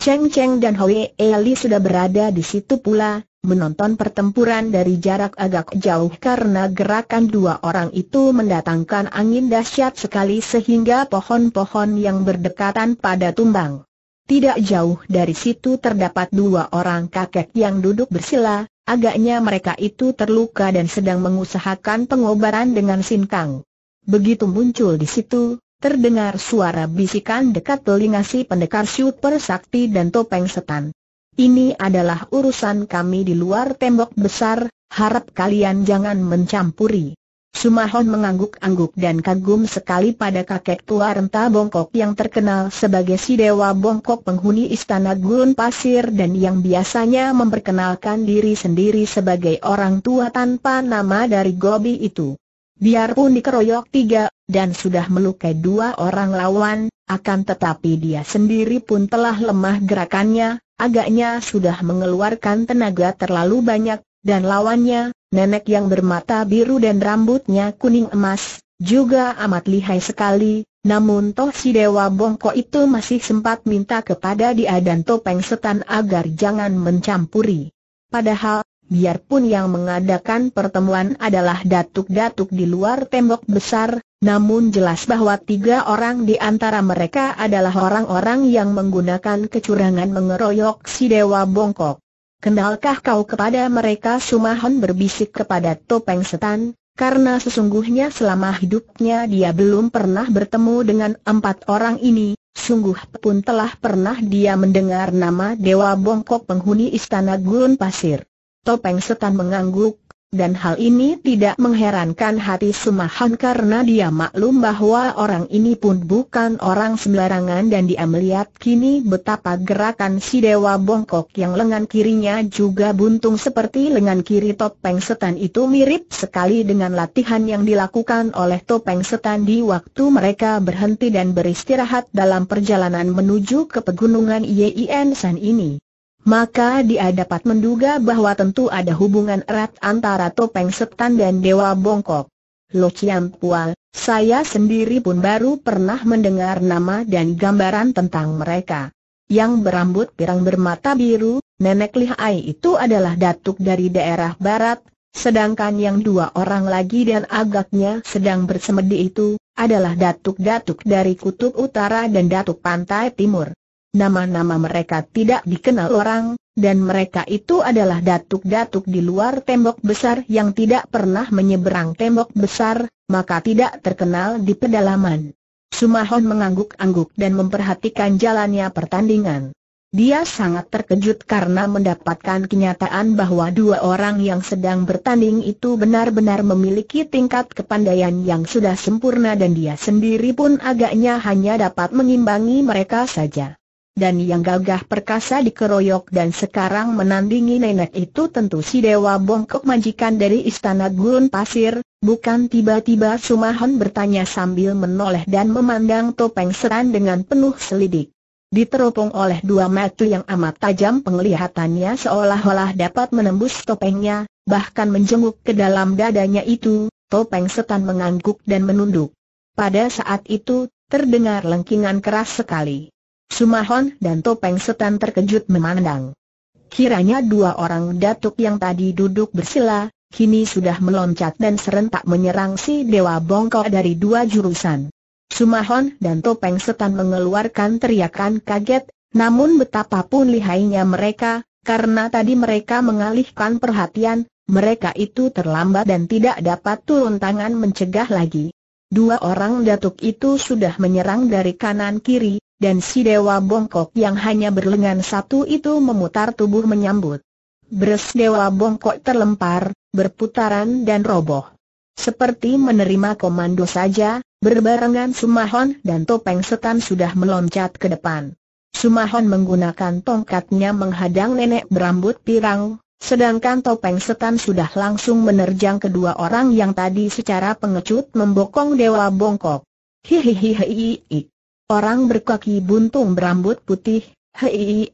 Cheng Cheng dan Hoi Eli sudah berada di situ pula, menonton pertempuran dari jarak agak jauh karena gerakan dua orang itu mendatangkan angin dahsyat sekali sehingga pohon-pohon yang berdekatan pada tumbang. Tidak jauh dari situ terdapat dua orang kakek yang duduk bersila, Agaknya mereka itu terluka dan sedang mengusahakan pengobaran dengan sinkang. Begitu muncul di situ, terdengar suara bisikan dekat telinga si pendekar super sakti dan topeng setan. Ini adalah urusan kami di luar tembok besar, harap kalian jangan mencampuri. Sumahon mengangguk-angguk dan kagum sekali pada kakek tua renta Bongkok yang terkenal sebagai si dewa Bongkok penghuni istana gurun pasir dan yang biasanya memperkenalkan diri sendiri sebagai orang tua tanpa nama dari Gobi itu. Biarpun dikeroyok tiga, dan sudah melukai dua orang lawan, akan tetapi dia sendiri pun telah lemah gerakannya, agaknya sudah mengeluarkan tenaga terlalu banyak, dan lawannya, nenek yang bermata biru dan rambutnya kuning emas, juga amat lihai sekali, namun toh si Dewa Bongko itu masih sempat minta kepada dia dan topeng setan agar jangan mencampuri. Padahal, biarpun yang mengadakan pertemuan adalah datuk-datuk di luar tembok besar, namun jelas bahwa tiga orang di antara mereka adalah orang-orang yang menggunakan kecurangan mengeroyok si Dewa Bongkok. Kendalkah kau kepada mereka Sumahon berbisik kepada Topeng Setan, karena sesungguhnya selama hidupnya dia belum pernah bertemu dengan empat orang ini, sungguh pun telah pernah dia mendengar nama Dewa Bongkok penghuni Istana Gurun Pasir. Topeng Setan mengangguk, dan hal ini tidak mengherankan hati Sumahan karena dia maklum bahwa orang ini pun bukan orang sembarangan dan dia melihat kini betapa gerakan si Dewa Bongkok yang lengan kirinya juga buntung seperti lengan kiri topeng setan itu mirip sekali dengan latihan yang dilakukan oleh topeng setan di waktu mereka berhenti dan beristirahat dalam perjalanan menuju ke pegunungan Yien San ini maka dia dapat menduga bahwa tentu ada hubungan erat antara Topeng Setan dan Dewa Bongkok. Lo Chiam Pual, saya sendiri pun baru pernah mendengar nama dan gambaran tentang mereka. Yang berambut pirang bermata biru, nenek Lihai itu adalah datuk dari daerah barat, sedangkan yang dua orang lagi dan agaknya sedang bersemedi itu, adalah datuk-datuk dari kutub utara dan datuk pantai timur. Nama-nama mereka tidak dikenal orang, dan mereka itu adalah datuk-datuk di luar tembok besar yang tidak pernah menyeberang tembok besar, maka tidak terkenal di pedalaman. Sumahon mengangguk-angguk dan memperhatikan jalannya pertandingan. Dia sangat terkejut karena mendapatkan kenyataan bahwa dua orang yang sedang bertanding itu benar-benar memiliki tingkat kepandaian yang sudah sempurna dan dia sendiri pun agaknya hanya dapat mengimbangi mereka saja dan yang gagah perkasa dikeroyok dan sekarang menandingi nenek itu tentu si Dewa Bongkok majikan dari Istana Gurun Pasir, bukan tiba-tiba Sumahon bertanya sambil menoleh dan memandang topeng seran dengan penuh selidik. Diteropong oleh dua mata yang amat tajam penglihatannya seolah-olah dapat menembus topengnya, bahkan menjenguk ke dalam dadanya itu, topeng setan mengangguk dan menunduk. Pada saat itu, terdengar lengkingan keras sekali. Sumahon dan Topeng Setan terkejut memandang. Kiranya dua orang datuk yang tadi duduk bersila, kini sudah meloncat dan serentak menyerang si Dewa Bongkok dari dua jurusan. Sumahon dan Topeng Setan mengeluarkan teriakan kaget, namun betapapun lihainya mereka, karena tadi mereka mengalihkan perhatian, mereka itu terlambat dan tidak dapat turun tangan mencegah lagi. Dua orang datuk itu sudah menyerang dari kanan kiri, dan si dewa bongkok yang hanya berlengan satu itu memutar tubuh menyambut. Beres dewa bongkok terlempar, berputaran dan roboh. Seperti menerima komando saja, berbarengan Sumahon dan topeng setan sudah meloncat ke depan. Sumahon menggunakan tongkatnya menghadang nenek berambut pirang, sedangkan topeng setan sudah langsung menerjang kedua orang yang tadi secara pengecut membokong dewa bongkok. Hihihihi. Orang berkaki buntung berambut putih, hei,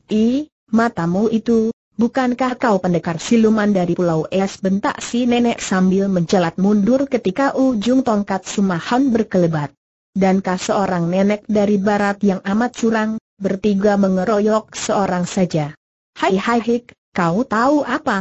matamu itu, bukankah kau pendekar siluman dari Pulau Es bentak si nenek sambil mencelat mundur ketika ujung tongkat Sumahan berkelebat. Dankah seorang nenek dari barat yang amat curang, bertiga mengeroyok seorang saja. Hai hai hik, kau tahu apa?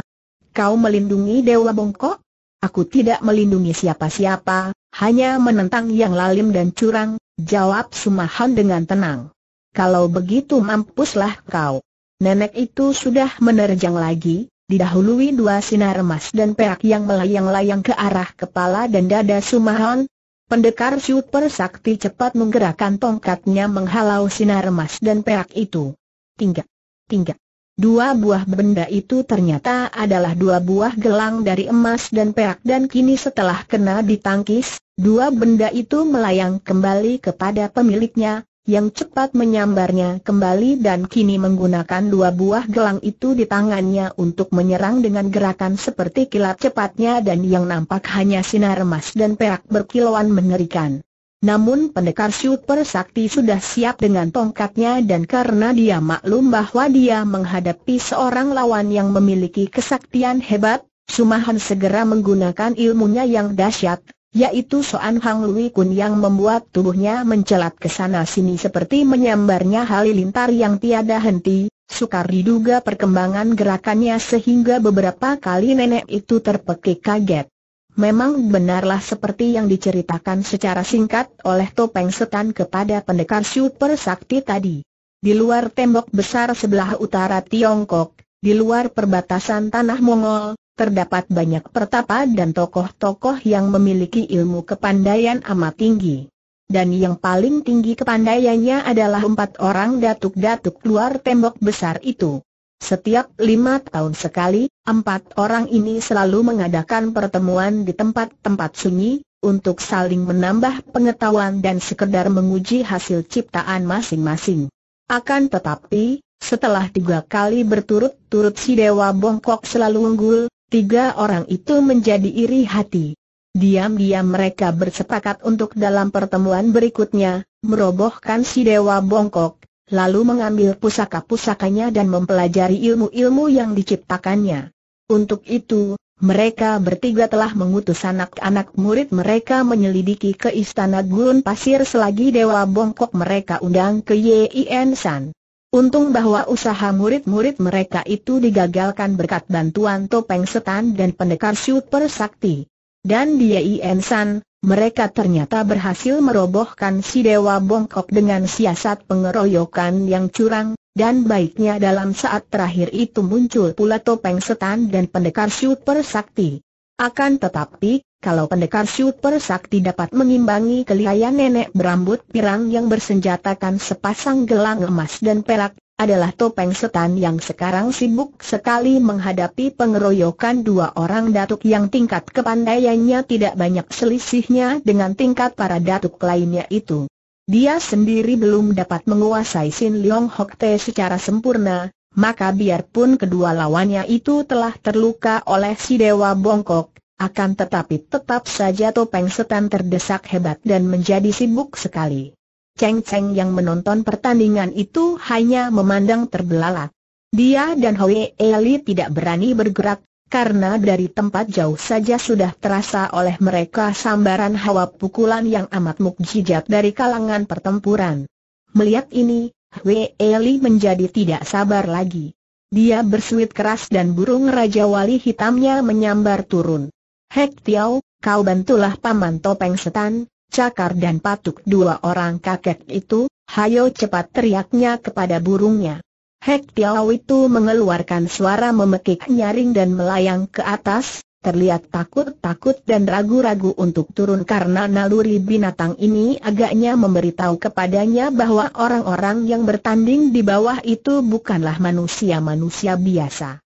Kau melindungi Dewa Bongkok? Aku tidak melindungi siapa-siapa, hanya menentang yang lalim dan curang, Jawab Sumahan dengan tenang. Kalau begitu mampuslah kau. Nenek itu sudah menerjang lagi, didahului dua sinar emas dan perak yang melayang-layang ke arah kepala dan dada Sumahan. Pendekar super sakti cepat menggerakkan tongkatnya menghalau sinar emas dan perak itu. Tinggal, tinggal. Dua buah benda itu ternyata adalah dua buah gelang dari emas dan perak dan kini setelah kena ditangkis, dua benda itu melayang kembali kepada pemiliknya, yang cepat menyambarnya kembali dan kini menggunakan dua buah gelang itu di tangannya untuk menyerang dengan gerakan seperti kilat cepatnya dan yang nampak hanya sinar emas dan perak berkilauan mengerikan. Namun pendekar super sakti sudah siap dengan tongkatnya dan karena dia maklum bahwa dia menghadapi seorang lawan yang memiliki kesaktian hebat, Sumahan segera menggunakan ilmunya yang dahsyat, yaitu Soan Hang Lui Kun yang membuat tubuhnya mencelat ke sana sini seperti menyambarnya halilintar yang tiada henti. Sukar diduga perkembangan gerakannya sehingga beberapa kali nenek itu terpekik kaget. Memang benarlah seperti yang diceritakan secara singkat oleh Topeng Setan kepada pendekar super sakti tadi. Di luar tembok besar sebelah utara Tiongkok, di luar perbatasan tanah Mongol, terdapat banyak pertapa dan tokoh-tokoh yang memiliki ilmu kepandaian amat tinggi. Dan yang paling tinggi kepandaiannya adalah empat orang datuk-datuk luar tembok besar itu. Setiap lima tahun sekali, empat orang ini selalu mengadakan pertemuan di tempat-tempat sunyi, untuk saling menambah pengetahuan dan sekedar menguji hasil ciptaan masing-masing. Akan tetapi, setelah tiga kali berturut-turut si Dewa Bongkok selalu unggul, tiga orang itu menjadi iri hati. Diam-diam mereka bersepakat untuk dalam pertemuan berikutnya, merobohkan si Dewa Bongkok, lalu mengambil pusaka-pusakanya dan mempelajari ilmu-ilmu yang diciptakannya. Untuk itu, mereka bertiga telah mengutus anak-anak murid mereka menyelidiki ke istana gurun pasir selagi Dewa Bongkok mereka undang ke Yien San. Untung bahwa usaha murid-murid mereka itu digagalkan berkat bantuan topeng setan dan pendekar super sakti dan dia Ien San, mereka ternyata berhasil merobohkan si Dewa Bongkok dengan siasat pengeroyokan yang curang, dan baiknya dalam saat terakhir itu muncul pula topeng setan dan pendekar super sakti. Akan tetapi, kalau pendekar super sakti dapat mengimbangi kelihayan nenek berambut pirang yang bersenjatakan sepasang gelang emas dan perak, adalah topeng setan yang sekarang sibuk sekali menghadapi pengeroyokan dua orang datuk yang tingkat kepandaiannya tidak banyak selisihnya dengan tingkat para datuk lainnya itu. Dia sendiri belum dapat menguasai Sin Leong Hok Te secara sempurna, maka biarpun kedua lawannya itu telah terluka oleh si Dewa Bongkok, akan tetapi tetap saja topeng setan terdesak hebat dan menjadi sibuk sekali. Cheng Cheng yang menonton pertandingan itu hanya memandang terbelalak. Dia dan Hoi Eli tidak berani bergerak, karena dari tempat jauh saja sudah terasa oleh mereka sambaran hawa pukulan yang amat mukjizat dari kalangan pertempuran. Melihat ini, Hoi Eli menjadi tidak sabar lagi. Dia bersuit keras dan burung Raja Wali hitamnya menyambar turun. Hek Tiao, kau bantulah paman topeng setan, Cakar dan Patuk dua orang kakek itu, hayo cepat teriaknya kepada burungnya. Hek Tiao itu mengeluarkan suara memekik nyaring dan melayang ke atas, terlihat takut-takut dan ragu-ragu untuk turun karena naluri binatang ini agaknya memberitahu kepadanya bahwa orang-orang yang bertanding di bawah itu bukanlah manusia-manusia biasa.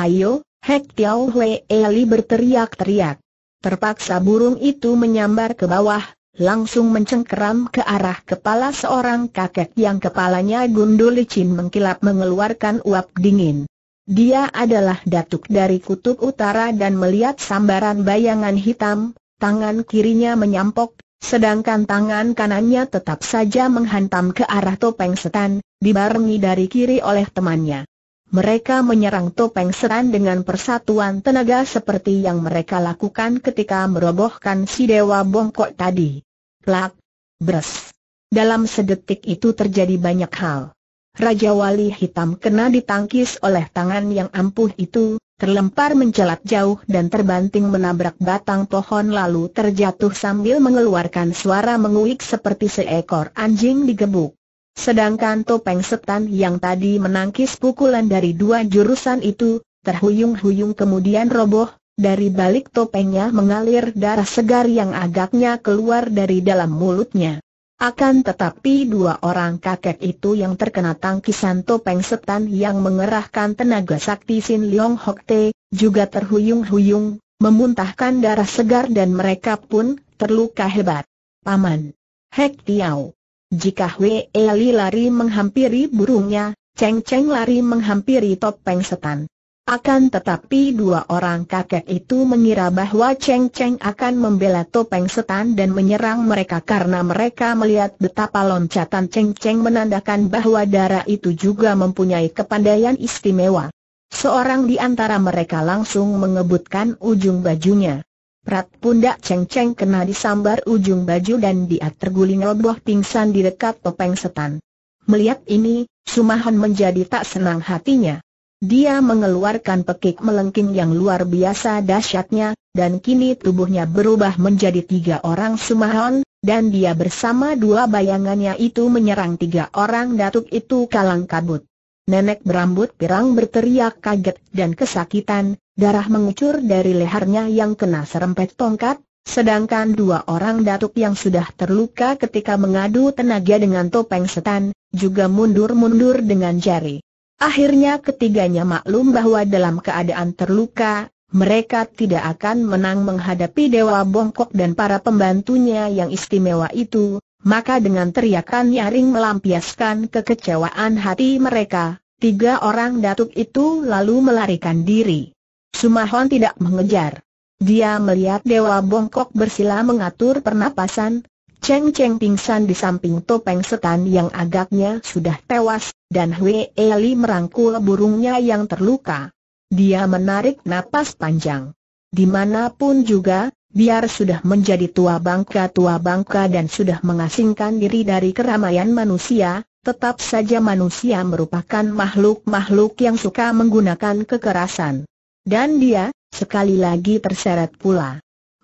Hayo, Hek Tiao Hwe Eli berteriak-teriak. Terpaksa burung itu menyambar ke bawah, langsung mencengkeram ke arah kepala seorang kakek yang kepalanya gundul licin mengkilap mengeluarkan uap dingin. Dia adalah datuk dari kutub utara dan melihat sambaran bayangan hitam, tangan kirinya menyampok, sedangkan tangan kanannya tetap saja menghantam ke arah topeng setan, dibarengi dari kiri oleh temannya. Mereka menyerang topeng setan dengan persatuan tenaga seperti yang mereka lakukan ketika merobohkan si Dewa Bongkok tadi. Plak. Bres. Dalam sedetik itu terjadi banyak hal. Raja Wali Hitam kena ditangkis oleh tangan yang ampuh itu, terlempar mencelat jauh dan terbanting menabrak batang pohon lalu terjatuh sambil mengeluarkan suara menguik seperti seekor anjing digebuk. Sedangkan topeng setan yang tadi menangkis pukulan dari dua jurusan itu, terhuyung-huyung kemudian roboh, dari balik topengnya mengalir darah segar yang agaknya keluar dari dalam mulutnya. Akan tetapi dua orang kakek itu yang terkena tangkisan topeng setan yang mengerahkan tenaga sakti Sin Leong Hok Te, juga terhuyung-huyung, memuntahkan darah segar dan mereka pun terluka hebat. Paman. Hek Tiao. Jika Wei Li lari menghampiri burungnya, Cheng Cheng lari menghampiri topeng setan. Akan tetapi dua orang kakek itu mengira bahwa Cheng Cheng akan membela topeng setan dan menyerang mereka karena mereka melihat betapa loncatan Cheng Cheng menandakan bahwa darah itu juga mempunyai kepandaian istimewa. Seorang di antara mereka langsung mengebutkan ujung bajunya. Prat pundak Cheng Cheng kena disambar ujung baju dan dia terguling roboh pingsan di dekat topeng setan. Melihat ini, Sumahan menjadi tak senang hatinya. Dia mengeluarkan pekik melengking yang luar biasa dahsyatnya, dan kini tubuhnya berubah menjadi tiga orang sumahon, dan dia bersama dua bayangannya itu menyerang tiga orang datuk itu kalang kabut. Nenek berambut pirang berteriak kaget dan kesakitan, darah mengucur dari lehernya yang kena serempet tongkat, sedangkan dua orang datuk yang sudah terluka ketika mengadu tenaga dengan topeng setan, juga mundur-mundur dengan jari. Akhirnya ketiganya maklum bahwa dalam keadaan terluka, mereka tidak akan menang menghadapi Dewa Bongkok dan para pembantunya yang istimewa itu, maka dengan teriakan nyaring melampiaskan kekecewaan hati mereka, tiga orang datuk itu lalu melarikan diri. Sumahon tidak mengejar. Dia melihat Dewa Bongkok bersila mengatur pernapasan, Cheng Cheng pingsan di samping topeng setan yang agaknya sudah tewas, dan Hui Eli merangkul burungnya yang terluka. Dia menarik napas panjang. Dimanapun juga, biar sudah menjadi tua bangka-tua bangka dan sudah mengasingkan diri dari keramaian manusia, tetap saja manusia merupakan makhluk-makhluk yang suka menggunakan kekerasan. Dan dia, sekali lagi terseret pula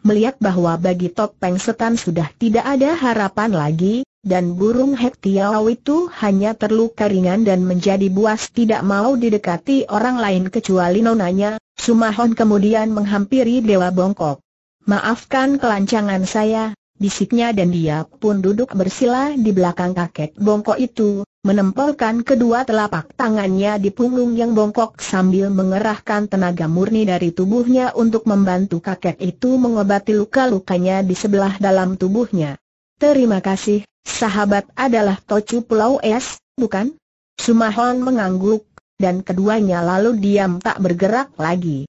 melihat bahwa bagi Topeng Setan sudah tidak ada harapan lagi, dan burung Hek itu hanya terluka ringan dan menjadi buas tidak mau didekati orang lain kecuali nonanya, Sumahon kemudian menghampiri Dewa Bongkok. Maafkan kelancangan saya, bisiknya dan dia pun duduk bersila di belakang kakek bongkok itu, menempelkan kedua telapak tangannya di punggung yang bongkok sambil mengerahkan tenaga murni dari tubuhnya untuk membantu kakek itu mengobati luka-lukanya di sebelah dalam tubuhnya. Terima kasih, sahabat adalah Tocu Pulau Es, bukan? Sumahon mengangguk, dan keduanya lalu diam tak bergerak lagi.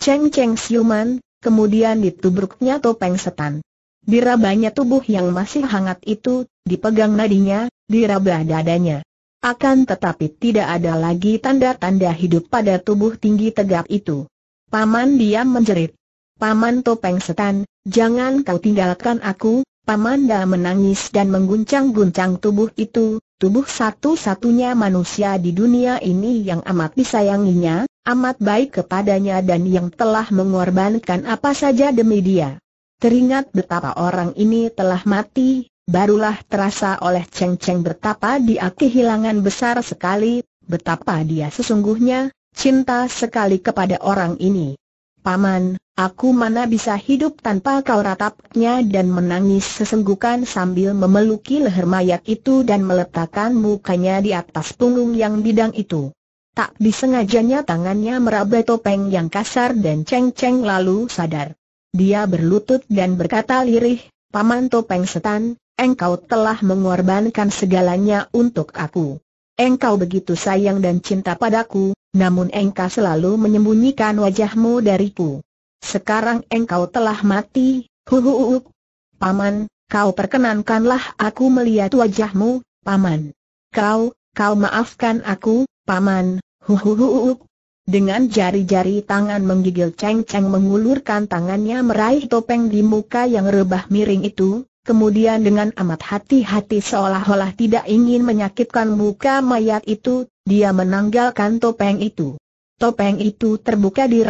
Cheng Cheng siuman, kemudian ditubruknya topeng setan. Dirabanya tubuh yang masih hangat itu dipegang nadinya, diraba dadanya. Akan tetapi tidak ada lagi tanda-tanda hidup pada tubuh tinggi tegap itu. Paman diam menjerit. Paman topeng setan, jangan kau tinggalkan aku, Paman Da menangis dan mengguncang-guncang tubuh itu, tubuh satu-satunya manusia di dunia ini yang amat disayanginya, amat baik kepadanya dan yang telah mengorbankan apa saja demi dia. Teringat betapa orang ini telah mati, Barulah terasa oleh Cheng Cheng betapa dia kehilangan besar sekali, betapa dia sesungguhnya cinta sekali kepada orang ini. Paman, aku mana bisa hidup tanpa kau ratapnya dan menangis sesenggukan sambil memeluki leher mayat itu dan meletakkan mukanya di atas punggung yang bidang itu. Tak disengajanya tangannya meraba topeng yang kasar dan ceng-ceng lalu sadar. Dia berlutut dan berkata lirih, Paman topeng setan, Engkau telah mengorbankan segalanya untuk aku. Engkau begitu sayang dan cinta padaku, namun engkau selalu menyembunyikan wajahmu dariku. Sekarang engkau telah mati, hu. Paman, kau perkenankanlah aku melihat wajahmu, Paman. Kau, kau maafkan aku, Paman, hu. Dengan jari-jari tangan menggigil Cheng Cheng mengulurkan tangannya meraih topeng di muka yang rebah miring itu, Kemudian dengan amat hati-hati seolah-olah tidak ingin menyakitkan muka mayat itu, dia menanggalkan topeng itu. Topeng itu terbuka di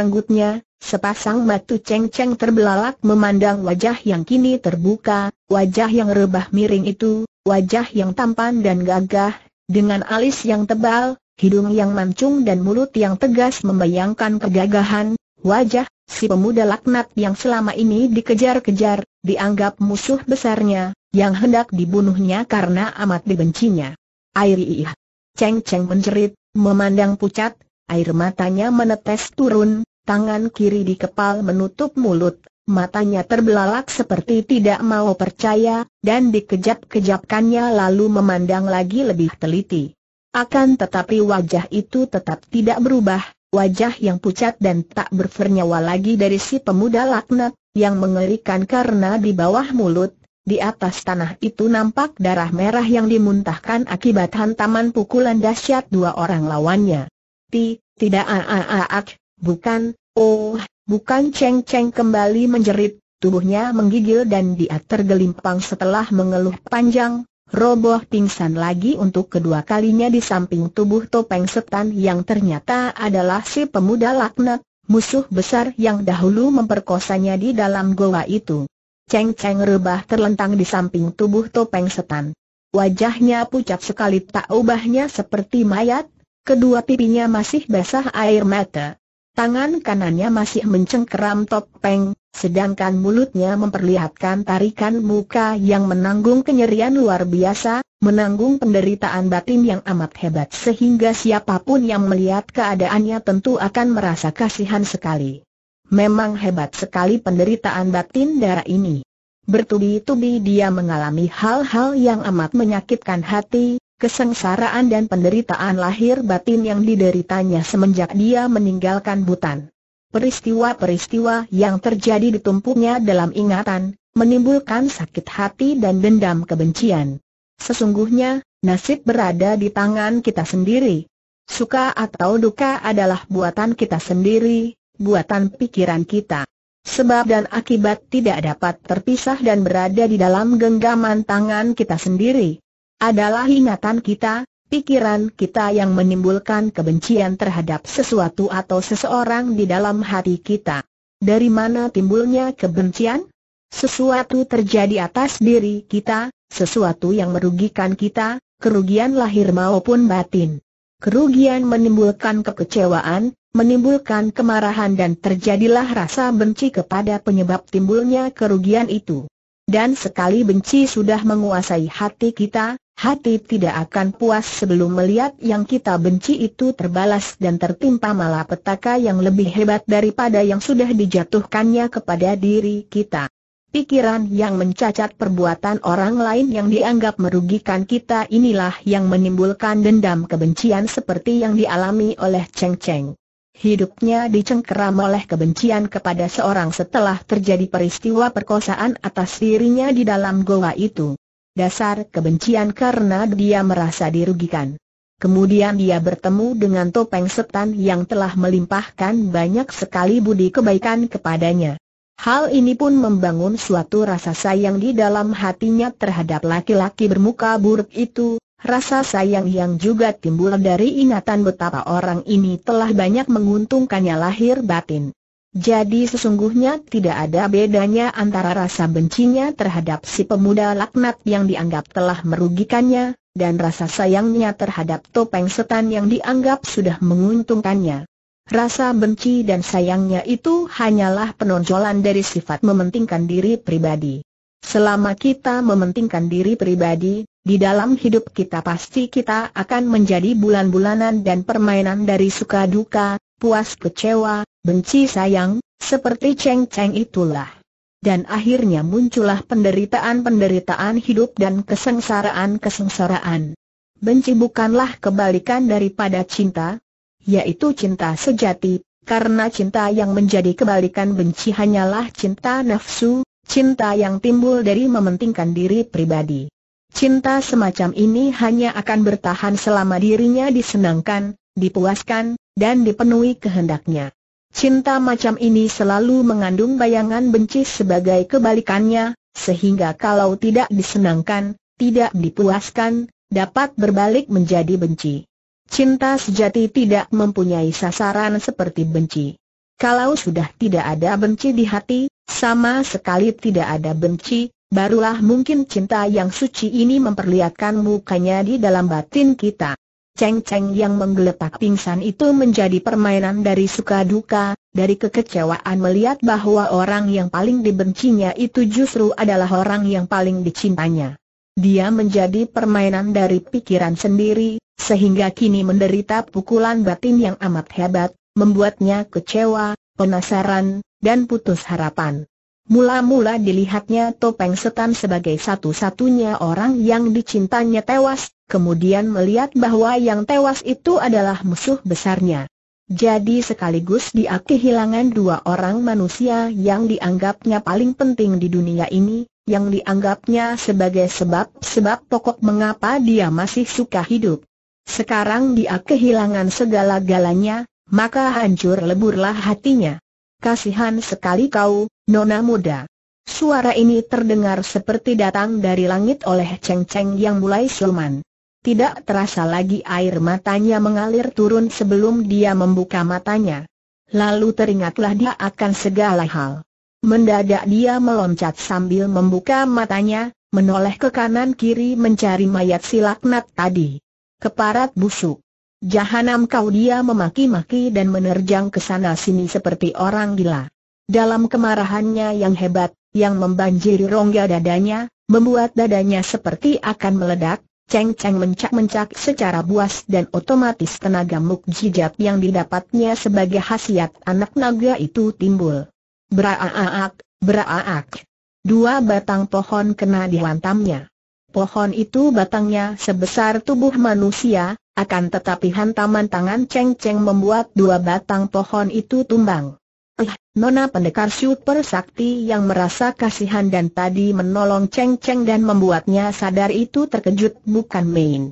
sepasang batu ceng-ceng terbelalak memandang wajah yang kini terbuka, wajah yang rebah miring itu, wajah yang tampan dan gagah, dengan alis yang tebal, hidung yang mancung dan mulut yang tegas membayangkan kegagahan, wajah si pemuda laknat yang selama ini dikejar-kejar, dianggap musuh besarnya, yang hendak dibunuhnya karena amat dibencinya. Air iih. Iya. Ceng Ceng menjerit, memandang pucat, air matanya menetes turun, tangan kiri di kepal menutup mulut, matanya terbelalak seperti tidak mau percaya, dan dikejap-kejapkannya lalu memandang lagi lebih teliti. Akan tetapi wajah itu tetap tidak berubah, wajah yang pucat dan tak bernyawa lagi dari si pemuda laknat, yang mengerikan karena di bawah mulut, di atas tanah itu nampak darah merah yang dimuntahkan akibat hantaman pukulan dahsyat dua orang lawannya. Ti, tidak aak, bukan, oh, bukan ceng-ceng kembali menjerit, tubuhnya menggigil dan dia tergelimpang setelah mengeluh panjang, roboh pingsan lagi untuk kedua kalinya di samping tubuh topeng setan yang ternyata adalah si pemuda laknat, musuh besar yang dahulu memperkosanya di dalam goa itu. Ceng-ceng rebah terlentang di samping tubuh topeng setan. Wajahnya pucat sekali tak ubahnya seperti mayat, kedua pipinya masih basah air mata. Tangan kanannya masih mencengkeram topeng, sedangkan mulutnya memperlihatkan tarikan muka yang menanggung kenyerian luar biasa, menanggung penderitaan batin yang amat hebat sehingga siapapun yang melihat keadaannya tentu akan merasa kasihan sekali. Memang hebat sekali penderitaan batin darah ini. Bertubi-tubi dia mengalami hal-hal yang amat menyakitkan hati, kesengsaraan dan penderitaan lahir batin yang dideritanya semenjak dia meninggalkan Butan. Peristiwa-peristiwa yang terjadi ditumpuknya dalam ingatan, menimbulkan sakit hati dan dendam kebencian. Sesungguhnya, nasib berada di tangan kita sendiri. Suka atau duka adalah buatan kita sendiri, buatan pikiran kita. Sebab dan akibat tidak dapat terpisah dan berada di dalam genggaman tangan kita sendiri. Adalah ingatan kita, Pikiran kita yang menimbulkan kebencian terhadap sesuatu atau seseorang di dalam hati kita. Dari mana timbulnya kebencian? Sesuatu terjadi atas diri kita, sesuatu yang merugikan kita, kerugian lahir maupun batin. Kerugian menimbulkan kekecewaan, menimbulkan kemarahan dan terjadilah rasa benci kepada penyebab timbulnya kerugian itu. Dan sekali benci sudah menguasai hati kita, Hati tidak akan puas sebelum melihat yang kita benci itu terbalas dan tertimpa malapetaka yang lebih hebat daripada yang sudah dijatuhkannya kepada diri kita. Pikiran yang mencacat perbuatan orang lain yang dianggap merugikan kita inilah yang menimbulkan dendam kebencian seperti yang dialami oleh Cheng Cheng. Hidupnya dicengkeram oleh kebencian kepada seorang setelah terjadi peristiwa perkosaan atas dirinya di dalam goa itu dasar kebencian karena dia merasa dirugikan. Kemudian dia bertemu dengan topeng setan yang telah melimpahkan banyak sekali budi kebaikan kepadanya. Hal ini pun membangun suatu rasa sayang di dalam hatinya terhadap laki-laki bermuka buruk itu, rasa sayang yang juga timbul dari ingatan betapa orang ini telah banyak menguntungkannya lahir batin. Jadi sesungguhnya tidak ada bedanya antara rasa bencinya terhadap si pemuda laknat yang dianggap telah merugikannya, dan rasa sayangnya terhadap topeng setan yang dianggap sudah menguntungkannya. Rasa benci dan sayangnya itu hanyalah penonjolan dari sifat mementingkan diri pribadi. Selama kita mementingkan diri pribadi, di dalam hidup kita pasti kita akan menjadi bulan-bulanan dan permainan dari suka duka, puas kecewa, Benci sayang, seperti ceng-ceng itulah. Dan akhirnya muncullah penderitaan-penderitaan hidup dan kesengsaraan-kesengsaraan. Benci bukanlah kebalikan daripada cinta, yaitu cinta sejati, karena cinta yang menjadi kebalikan benci hanyalah cinta nafsu, cinta yang timbul dari mementingkan diri pribadi. Cinta semacam ini hanya akan bertahan selama dirinya disenangkan, dipuaskan, dan dipenuhi kehendaknya. Cinta macam ini selalu mengandung bayangan benci sebagai kebalikannya, sehingga kalau tidak disenangkan, tidak dipuaskan, dapat berbalik menjadi benci. Cinta sejati tidak mempunyai sasaran seperti benci. Kalau sudah tidak ada benci di hati, sama sekali tidak ada benci, barulah mungkin cinta yang suci ini memperlihatkan mukanya di dalam batin kita. Ceng-ceng yang menggeletak pingsan itu menjadi permainan dari suka duka, dari kekecewaan melihat bahwa orang yang paling dibencinya itu justru adalah orang yang paling dicintanya. Dia menjadi permainan dari pikiran sendiri, sehingga kini menderita pukulan batin yang amat hebat, membuatnya kecewa, penasaran, dan putus harapan. Mula-mula dilihatnya Topeng Setan sebagai satu-satunya orang yang dicintanya tewas, kemudian melihat bahwa yang tewas itu adalah musuh besarnya. Jadi sekaligus dia kehilangan dua orang manusia yang dianggapnya paling penting di dunia ini, yang dianggapnya sebagai sebab-sebab pokok mengapa dia masih suka hidup. Sekarang dia kehilangan segala-galanya, maka hancur leburlah hatinya. Kasihan sekali kau, nona muda. Suara ini terdengar seperti datang dari langit oleh ceng-ceng yang mulai siluman. Tidak terasa lagi air matanya mengalir turun sebelum dia membuka matanya. Lalu teringatlah dia akan segala hal. Mendadak dia meloncat sambil membuka matanya, menoleh ke kanan kiri mencari mayat silaknat tadi. Keparat busuk. Jahanam kau dia memaki-maki dan menerjang ke sana sini seperti orang gila. Dalam kemarahannya yang hebat, yang membanjiri rongga dadanya, membuat dadanya seperti akan meledak, Ceng-ceng mencak-mencak secara buas dan otomatis tenaga mukjizat yang didapatnya sebagai khasiat anak naga itu timbul. Beraaak, beraaak. Dua batang pohon kena dihantamnya. Pohon itu batangnya sebesar tubuh manusia, akan tetapi hantaman tangan Cheng Cheng membuat dua batang pohon itu tumbang. Eh, Nona pendekar super sakti yang merasa kasihan dan tadi menolong Cheng Cheng dan membuatnya sadar itu terkejut bukan main.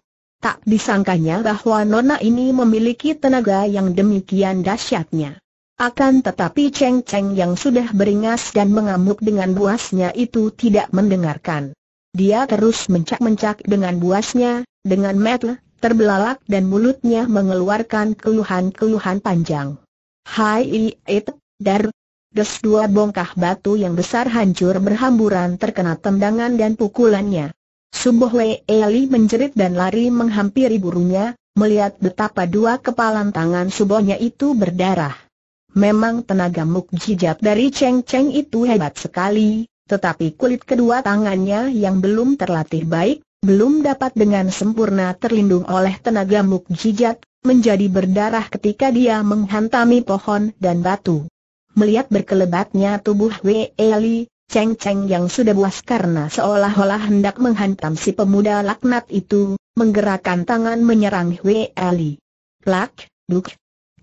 Tak disangkanya bahwa Nona ini memiliki tenaga yang demikian dahsyatnya. Akan tetapi Cheng Cheng yang sudah beringas dan mengamuk dengan buasnya itu tidak mendengarkan. Dia terus mencak-mencak dengan buasnya, dengan metel, terbelalak dan mulutnya mengeluarkan keluhan-keluhan panjang. Hai it, dar, Des dua bongkah batu yang besar hancur berhamburan terkena tendangan dan pukulannya. Subuh Wei Eli menjerit dan lari menghampiri burunya, melihat betapa dua kepalan tangan subuhnya itu berdarah. Memang tenaga mukjizat dari Cheng Cheng itu hebat sekali, tetapi kulit kedua tangannya yang belum terlatih baik, belum dapat dengan sempurna terlindung oleh tenaga mukjizat, menjadi berdarah ketika dia menghantami pohon dan batu. Melihat berkelebatnya tubuh Wei Li, Cheng Cheng yang sudah buas karena seolah-olah hendak menghantam si pemuda laknat itu, menggerakkan tangan menyerang Wei Ali. Plak, duk.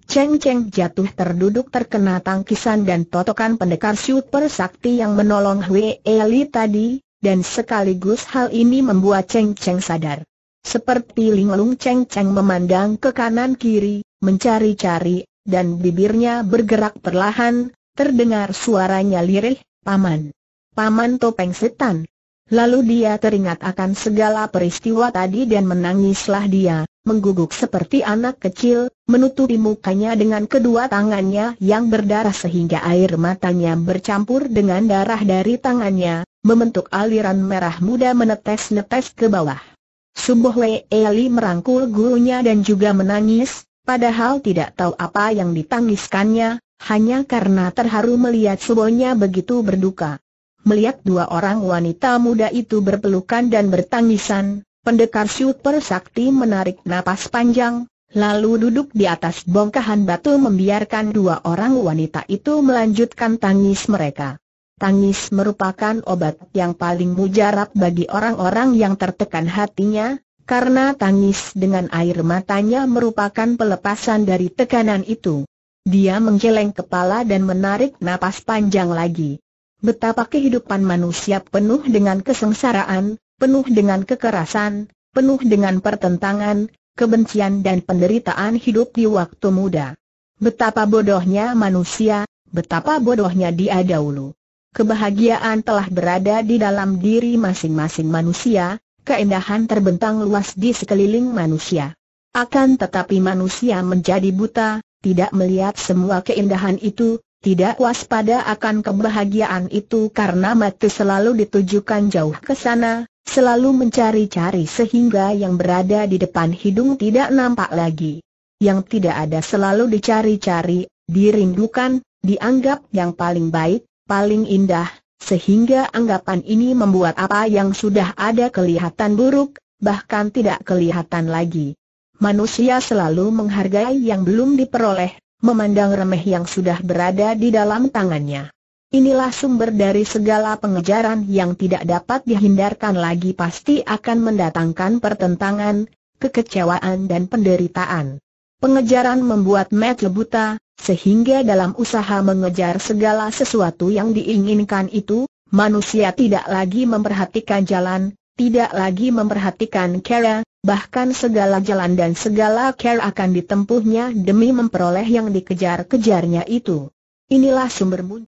Cheng Cheng jatuh terduduk terkena tangkisan dan totokan pendekar super sakti yang menolong Wei Ali tadi, dan sekaligus hal ini membuat Cheng Cheng sadar. Seperti linglung Cheng Cheng memandang ke kanan kiri, mencari-cari, dan bibirnya bergerak perlahan, terdengar suaranya lirih, Paman. Paman Topeng Setan. Lalu dia teringat akan segala peristiwa tadi dan menangislah dia, mengguguk seperti anak kecil, menutupi mukanya dengan kedua tangannya yang berdarah sehingga air matanya bercampur dengan darah dari tangannya, membentuk aliran merah muda menetes-netes ke bawah. Subuh Wei Eli merangkul gurunya dan juga menangis, padahal tidak tahu apa yang ditangiskannya, hanya karena terharu melihat subuhnya begitu berduka. Melihat dua orang wanita muda itu berpelukan dan bertangisan, Pendekar super sakti menarik napas panjang, lalu duduk di atas bongkahan batu membiarkan dua orang wanita itu melanjutkan tangis mereka. Tangis merupakan obat yang paling mujarab bagi orang-orang yang tertekan hatinya, karena tangis dengan air matanya merupakan pelepasan dari tekanan itu. Dia menggeleng kepala dan menarik napas panjang lagi. Betapa kehidupan manusia penuh dengan kesengsaraan, penuh dengan kekerasan, penuh dengan pertentangan, kebencian dan penderitaan hidup di waktu muda. Betapa bodohnya manusia, betapa bodohnya dia dahulu. Kebahagiaan telah berada di dalam diri masing-masing manusia, keindahan terbentang luas di sekeliling manusia. Akan tetapi manusia menjadi buta, tidak melihat semua keindahan itu, tidak waspada akan kebahagiaan itu karena mati selalu ditujukan jauh ke sana, selalu mencari-cari sehingga yang berada di depan hidung tidak nampak lagi. Yang tidak ada selalu dicari-cari, dirindukan, dianggap yang paling baik, paling indah, sehingga anggapan ini membuat apa yang sudah ada kelihatan buruk, bahkan tidak kelihatan lagi. Manusia selalu menghargai yang belum diperoleh, memandang remeh yang sudah berada di dalam tangannya. Inilah sumber dari segala pengejaran yang tidak dapat dihindarkan lagi pasti akan mendatangkan pertentangan, kekecewaan dan penderitaan. Pengejaran membuat Matt buta, sehingga dalam usaha mengejar segala sesuatu yang diinginkan itu, manusia tidak lagi memperhatikan jalan, tidak lagi memperhatikan cara, bahkan segala jalan dan segala cara akan ditempuhnya demi memperoleh yang dikejar-kejarnya itu. Inilah sumber muncul.